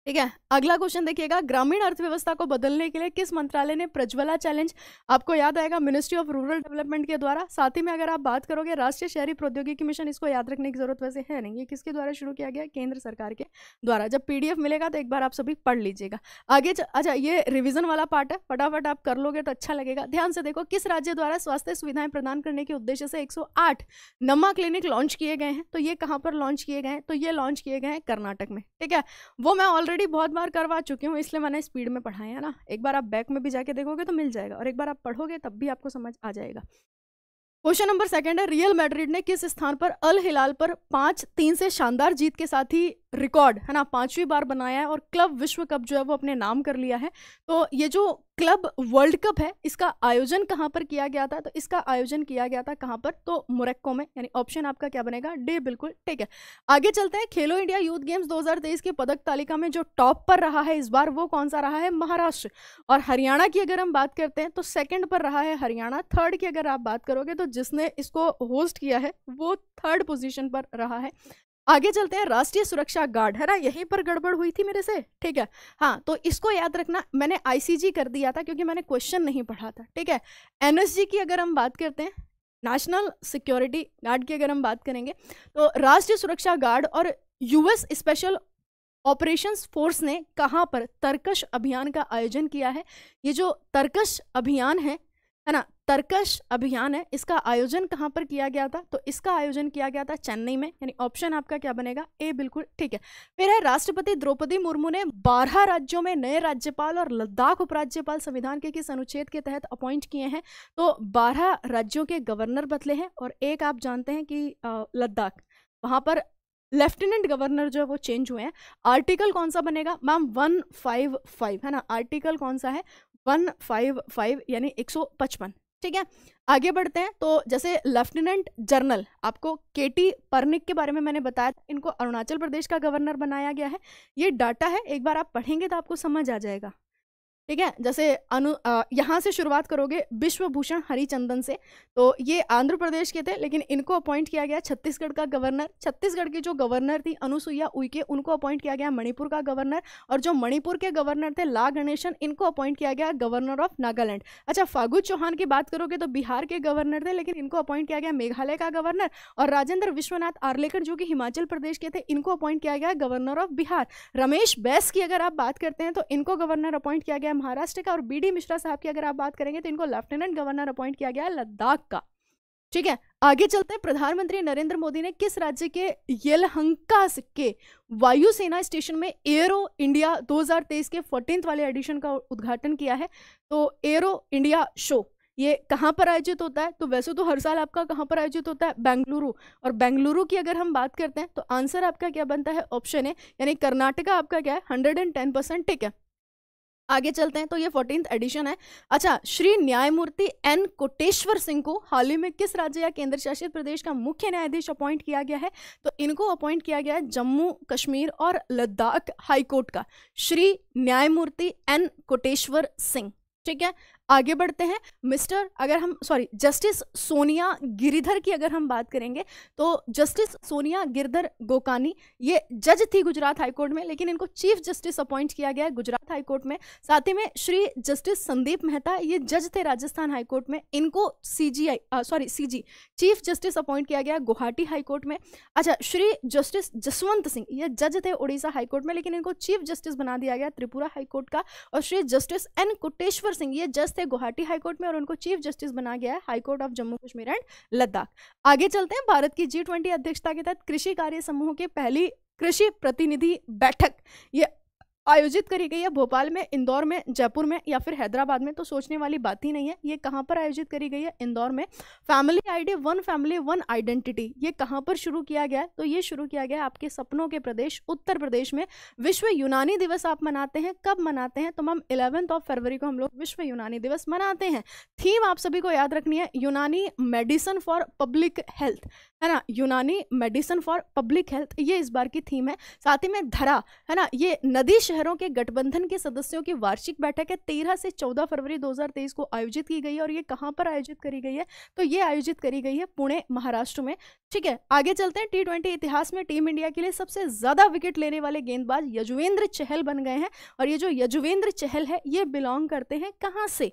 ठीक है अगला क्वेश्चन देखिएगा ग्रामीण अर्थव्यवस्था को बदलने के लिए किस मंत्रालय ने प्रज्वला चैलेंज आपको याद आएगा मिनिस्ट्री ऑफ रूरल डेवलपमेंट के द्वारा साथ ही में अगर आप बात करोगे राष्ट्रीय शहरी प्रौद्योगिकी मिशन इसको याद रखने की जरूरत वैसे है नहीं ये किसके द्वारा शुरू किया गया केंद्र सरकार के द्वारा जब पीडीएफ मिलेगा तो एक बार आप सभी पढ़ लीजिएगा आगे अच्छा ये रिविजन वाला पार्ट है फटाफट आप कर लोगे तो अच्छा लगेगा ध्यान से देखो किस राज्य द्वारा स्वास्थ्य सुविधाएं प्रदान करने के उद्देश्य से एक नमा क्लिनिक लॉन्च किए गए हैं तो ये कहाँ पर लॉन्च किए गए हैं तो ये लॉन्च किए गए हैं कर्नाटक में ठीक है वो मैं ऑलरेडी ऑलरेडी बहुत बार करवा चुकी हूँ इसलिए मैंने स्पीड में पढ़ाया ना एक बार आप बैक में भी जाके देखोगे तो मिल जाएगा और एक बार आप पढ़ोगे तब भी आपको समझ आ जाएगा क्वेश्चन नंबर सेकंड है रियल मैड्रिड ने किस स्थान पर अल हिलाल पर पांच तीन से शानदार जीत के साथ ही रिकॉर्ड है ना पांचवी बार बनाया है और क्लब विश्व कप जो है वो अपने नाम कर लिया है तो ये जो क्लब वर्ल्ड कप है इसका आयोजन कहाँ पर किया गया था तो इसका आयोजन किया गया था कहाँ पर तो मोरक्को में यानी ऑप्शन आपका क्या बनेगा डे बिल्कुल ठीक है आगे चलते हैं खेलो इंडिया यूथ गेम्स 2023 की पदक तालिका में जो टॉप पर रहा है इस बार वो कौन सा रहा है महाराष्ट्र और हरियाणा की अगर हम बात करते हैं तो सेकेंड पर रहा है हरियाणा थर्ड की अगर आप बात करोगे तो जिसने इसको होस्ट किया है वो थर्ड पोजिशन पर रहा है आगे चलते हैं राष्ट्रीय सुरक्षा गार्ड है ना यहीं पर गड़बड़ हुई थी मेरे से ठीक है हाँ तो इसको याद रखना मैंने आईसीजी कर दिया था क्योंकि मैंने क्वेश्चन नहीं पढ़ा था ठीक है एनएसजी की अगर हम बात करते हैं नेशनल सिक्योरिटी गार्ड की अगर हम बात करेंगे तो राष्ट्रीय सुरक्षा गार्ड और यूएस स्पेशल ऑपरेशंस फोर्स ने कहाँ पर तर्कश अभियान का आयोजन किया है ये जो तर्कश अभियान है है ना तर्कश अभियान है इसका आयोजन कहाँ पर किया गया था तो इसका आयोजन किया गया था चेन्नई में यानी ऑप्शन आपका क्या बनेगा ए बिल्कुल ठीक है फिर है राष्ट्रपति द्रौपदी मुर्मू ने बारह राज्यों में नए राज्यपाल और लद्दाख उपराज्यपाल संविधान के किस अनुच्छेद के तहत अपॉइंट किए हैं तो बारह राज्यों के गवर्नर बदले हैं और एक आप जानते हैं कि लद्दाख वहाँ पर लेफ्टिनेंट गवर्नर जो है वो चेंज हुए हैं आर्टिकल कौन सा बनेगा मैम वन फाइव फाइव है ना आर्टिकल कौन सा है वन फाइव फाइव यानी एक सौ पचपन ठीक है आगे बढ़ते हैं तो जैसे लेफ्टिनेंट जनरल आपको के टी परनिक के बारे में मैंने बताया इनको अरुणाचल प्रदेश का गवर्नर बनाया गया है ये डाटा है एक बार आप पढ़ेंगे तो आपको समझ आ जाएगा ठीक है जैसे अनु यहाँ से शुरुआत करोगे विश्वभूषण हरिचंदन से तो ये आंध्र प्रदेश के थे लेकिन इनको अपॉइंट किया गया छत्तीसगढ़ का गवर्नर छत्तीसगढ़ की जो गवर्नर थी अनुसुईया उइके उनको अपॉइंट किया गया मणिपुर का गवर्नर और जो मणिपुर के गवर्नर थे ला गणेशन इनको अपॉइंट किया गया गवर्नर ऑफ नागालैंड अच्छा फागू चौहान की बात करोगे तो बिहार के गवर्नर थे लेकिन इनको अपॉइंट किया गया मेघालय का गवर्नर और राजेंद्र विश्वनाथ आर्लेकर जो कि हिमाचल प्रदेश के थे इनको अपॉइंट किया गया गवर्नर ऑफ बिहार रमेश बैस की अगर आप बात करते हैं तो इनको गवर्नर अपॉइंट किया गया है महाराष्ट्र का और बी डी मिश्रा साहब की अगर आप बात करेंगे तो इनको लेफ्टिनेंट गवर्नर अपॉइंट किया गया है लद्दाख का ठीक है आगे चलते हैं प्रधानमंत्री नरेंद्र मोदी ने किस राज्य के येलहंका के वायुसेना स्टेशन में एयरो इंडिया 2023 के फोर्टीन वाले एडिशन का उद्घाटन किया है तो एयरो इंडिया शो ये कहाँ पर आयोजित होता है तो वैसे तो हर साल आपका कहाँ पर आयोजित होता है बेंगलुरु और बेंगलुरु की अगर हम बात करते हैं तो आंसर आपका क्या बनता है ऑप्शन है यानी कर्नाटका आपका क्या है हंड्रेड ठीक है आगे चलते हैं तो ये फोर्टीन एडिशन है अच्छा श्री न्यायमूर्ति एन कोटेश्वर सिंह को हाल ही में किस राज्य या केंद्र शासित प्रदेश का मुख्य न्यायाधीश अपॉइंट किया गया है तो इनको अपॉइंट किया गया है जम्मू कश्मीर और लद्दाख हाईकोर्ट का श्री न्यायमूर्ति एन कोटेश्वर सिंह ठीक है आगे बढ़ते हैं मिस्टर अगर हम सॉरी जस्टिस सोनिया गिरिधर की अगर हम बात करेंगे तो जस्टिस सोनिया गिरधर गोकानी ये जज थी गुजरात हाईकोर्ट में लेकिन इनको चीफ जस्टिस अपॉइंट किया गया है गुजरात हाईकोर्ट में साथ ही में श्री जस्टिस संदीप मेहता ये जज थे राजस्थान हाईकोर्ट में इनको C sorry C chief justice appoint किया गया गुवाहाटी हाईकोर्ट में अच्छा श्री जस्टिस जसवंत सिंह ये जज थे उड़ीसा हाईकोर्ट में लेकिन इनको चीफ जस्टिस बना दिया गया त्रिपुरा हाईकोर्ट का और श्री जस्टिस एन कुटेश्वर सिंह ये जज थे गुवाहाटी हाईकोर्ट में और उनको चीफ जस्टिस बना गया है high court of Jammu Kashmir and Ladakh आगे चलते हैं भारत की जी ट्वेंटी अध्यक्षता के तहत कृषि कार्य समूह की पहली कृषि प्रतिनिधि बैठक ये आयोजित करी गई है भोपाल में इंदौर में जयपुर में या फिर हैदराबाद में तो सोचने वाली बात ही नहीं है ये कहाँ पर आयोजित करी गई है इंदौर में family ID one family one identity ये कहाँ पर शुरू किया गया है तो ये शुरू किया गया है आपके सपनों के प्रदेश उत्तर प्रदेश में विश्व यूनानी दिवस आप मनाते हैं कब मनाते हैं तो मैम इलेवेंथ ऑफ फरवरी को हम लोग विश्व यूनानी दिवस मनाते हैं थीम आप सभी को याद रखनी है यूनानी मेडिसन फॉर पब्लिक हेल्थ है ना यूनानी मेडिसन फॉर पब्लिक हेल्थ ये इस बार की थीम है साथ ही में धरा है ना ये नदी शहरों के गठबंधन के सदस्यों की वार्षिक बैठक है तेरह से चौदह फरवरी 2023 को आयोजित की गई है और ये कहाँ पर आयोजित करी गई है तो ये आयोजित करी गई है पुणे महाराष्ट्र में ठीक है आगे चलते हैं टी ट्वेंटी इतिहास में टीम इंडिया के लिए सबसे ज्यादा विकेट लेने वाले गेंदबाज यजुवेंद्र चहल बन गए हैं और ये जो यजुवेंद्र चहल है ये बिलोंग करते हैं कहाँ से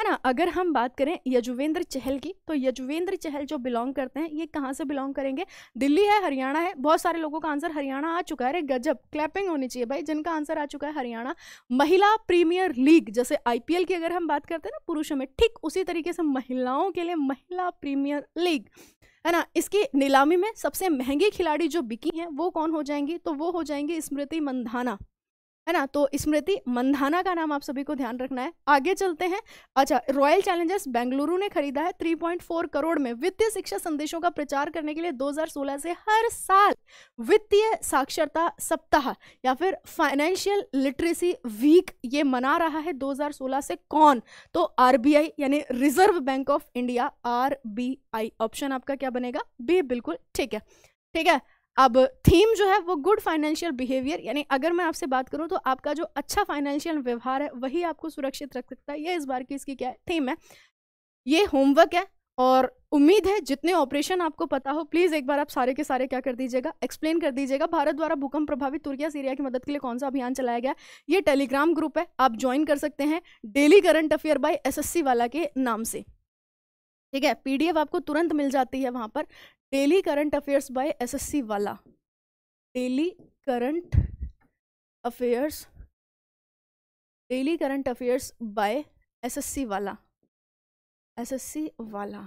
है ना अगर हम बात करें यजुवेंद्र चहल की तो यजुवेंद्र चहल जो बिलोंग करते हैं ये कहाँ से बिलोंग करेंगे दिल्ली है हरियाणा है बहुत सारे लोगों का आंसर हरियाणा आ चुका है अरे गजब क्लैपिंग होनी चाहिए भाई जिनका आंसर आ चुका है हरियाणा महिला प्रीमियर लीग जैसे आईपीएल की अगर हम बात करते हैं ना पुरुषों में ठीक उसी तरीके से महिलाओं के लिए महिला प्रीमियर लीग है ना इसकी नीलामी में सबसे महंगी खिलाड़ी जो बिकी हैं वो कौन हो जाएंगी तो वो हो जाएंगी स्मृति मंधाना है ना तो स्मृति मंधाना का नाम आप सभी को ध्यान रखना है आगे चलते हैं अच्छा रॉयल चैलेंजर्स बेंगलुरु ने खरीदा है 3.4 करोड़ में वित्तीय शिक्षा संदेशों का प्रचार करने के लिए 2016 से हर साल वित्तीय साक्षरता सप्ताह या फिर फाइनेंशियल लिटरेसी वीक ये मना रहा है 2016 से कौन तो आरबीआई यानी reserve bank of India R option आपका क्या बनेगा बी बिल्कुल ठीक है ठीक है अब थीम जो है वो गुड फाइनेंशियल बिहेवियर यानी अगर मैं आपसे बात करूं तो आपका जो अच्छा फाइनेंशियल व्यवहार है वही आपको सुरक्षित रख सकता है ये इस बार की इसकी क्या है थीम है ये होमवर्क है और उम्मीद है जितने ऑपरेशन आपको पता हो प्लीज़ एक बार आप सारे के सारे क्या कर दीजिएगा एक्सप्लेन कर दीजिएगा भारत द्वारा भूकंप प्रभावित तुर्किया सीरिया की मदद के लिए कौन सा अभियान चलाया गया ये टेलीग्राम ग्रुप है आप ज्वाइन कर सकते हैं daily current affair by SSC वाला के नाम से ठीक है पीडीएफ आपको तुरंत मिल जाती है वहाँ पर daily current affairs by SSC वाला daily current affairs daily current affairs by SSC वाला एसएससी वाला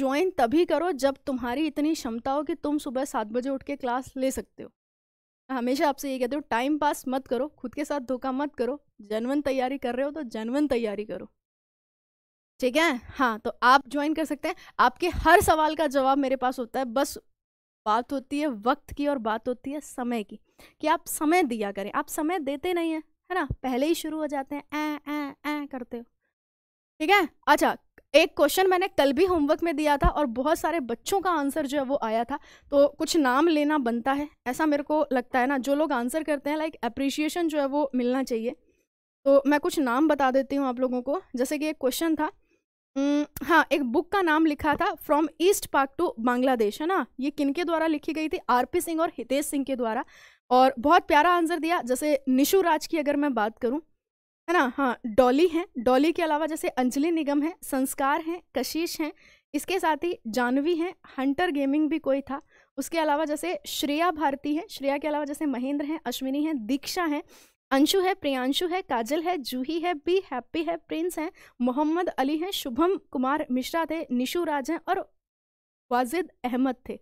ज्वाइन तभी करो जब तुम्हारी इतनी क्षमता हो कि तुम सुबह सात बजे उठ के क्लास ले सकते हो हमेशा आपसे ये कहते हो टाइम पास मत करो खुद के साथ धोखा मत करो जनवन तैयारी कर रहे हो तो जनवन तैयारी करो ठीक है हाँ तो आप ज्वाइन कर सकते हैं आपके हर सवाल का जवाब मेरे पास होता है बस बात होती है वक्त की और बात होती है समय की कि आप समय दिया करें आप समय देते नहीं हैं है ना पहले ही शुरू हो जाते हैं ऐ ऐ ऐ करते हो ठीक है अच्छा एक क्वेश्चन मैंने कल भी होमवर्क में दिया था और बहुत सारे बच्चों का आंसर जो है वो आया था तो कुछ नाम लेना बनता है ऐसा मेरे को लगता है ना जो लोग आंसर करते हैं लाइक अप्रिशिएशन जो है वो मिलना चाहिए तो मैं कुछ नाम बता देती हूँ आप लोगों को जैसे कि एक क्वेश्चन था हाँ एक बुक का नाम लिखा था from east Pak to Bangladesh है ना ये किनके द्वारा लिखी गई थी आरपी सिंह और हितेश सिंह के द्वारा और बहुत प्यारा आंसर दिया जैसे निशु राज की अगर मैं बात करूँ है ना हाँ डॉली हैं डॉली के अलावा जैसे अंजलि निगम है संस्कार हैं कशिश हैं इसके साथ ही जानवी हैं हंटर गेमिंग भी कोई था उसके अलावा जैसे श्रेया भारती है श्रेया के अलावा जैसे महेंद्र हैं अश्विनी हैं दीक्षा हैं अंशु है प्रियांशु है काजल है जूही है बी हैप्पी है प्रिंस है मोहम्मद अली हैं शुभम कुमार मिश्रा थे निशु राज हैं और वाजिद अहमद थे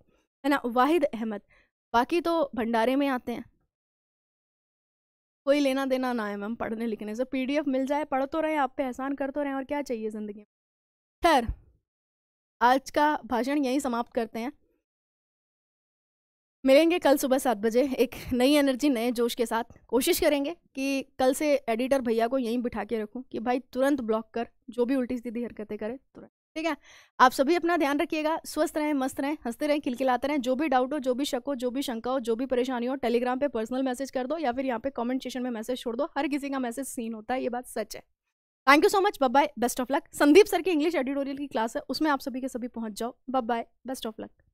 है ना वाहिद अहमद बाकी तो भंडारे में आते हैं कोई लेना देना ना है मैम पढ़ने लिखने से पीडीएफ मिल जाए पढ़ तो रहे आप पे एहसान कर तो रहे और क्या चाहिए ज़िंदगी में खैर आज का भाषण यहीं समाप्त करते हैं मिलेंगे कल सुबह सात बजे एक नई एनर्जी नए जोश के साथ कोशिश करेंगे कि कल से एडिटर भैया को यहीं बिठा के रखूं कि भाई तुरंत ब्लॉक कर जो भी उल्टी सीधी हरकतें करें तुरंत ठीक है आप सभी अपना ध्यान रखिएगा स्वस्थ रहें मस्त रहें हंसते रहें खिलखिलाते रहें जो भी डाउट हो जो भी शक हो जो भी शंका हो जो भी परेशानी हो टेलीग्राम पे पर्सनल मैसेज कर दो या फिर यहाँ पे कॉमेंट सेशन में मैसेज छोड़ दो हर किसी का मैसेज सीन होता है ये बात सच है thank you so much bye best of luck Sandeep sir की इंग्लिश एडिटोरियल की क्लास है उसमें आप सभी के सभी पहुंच जाओ बब बाय बेस्ट ऑफ लक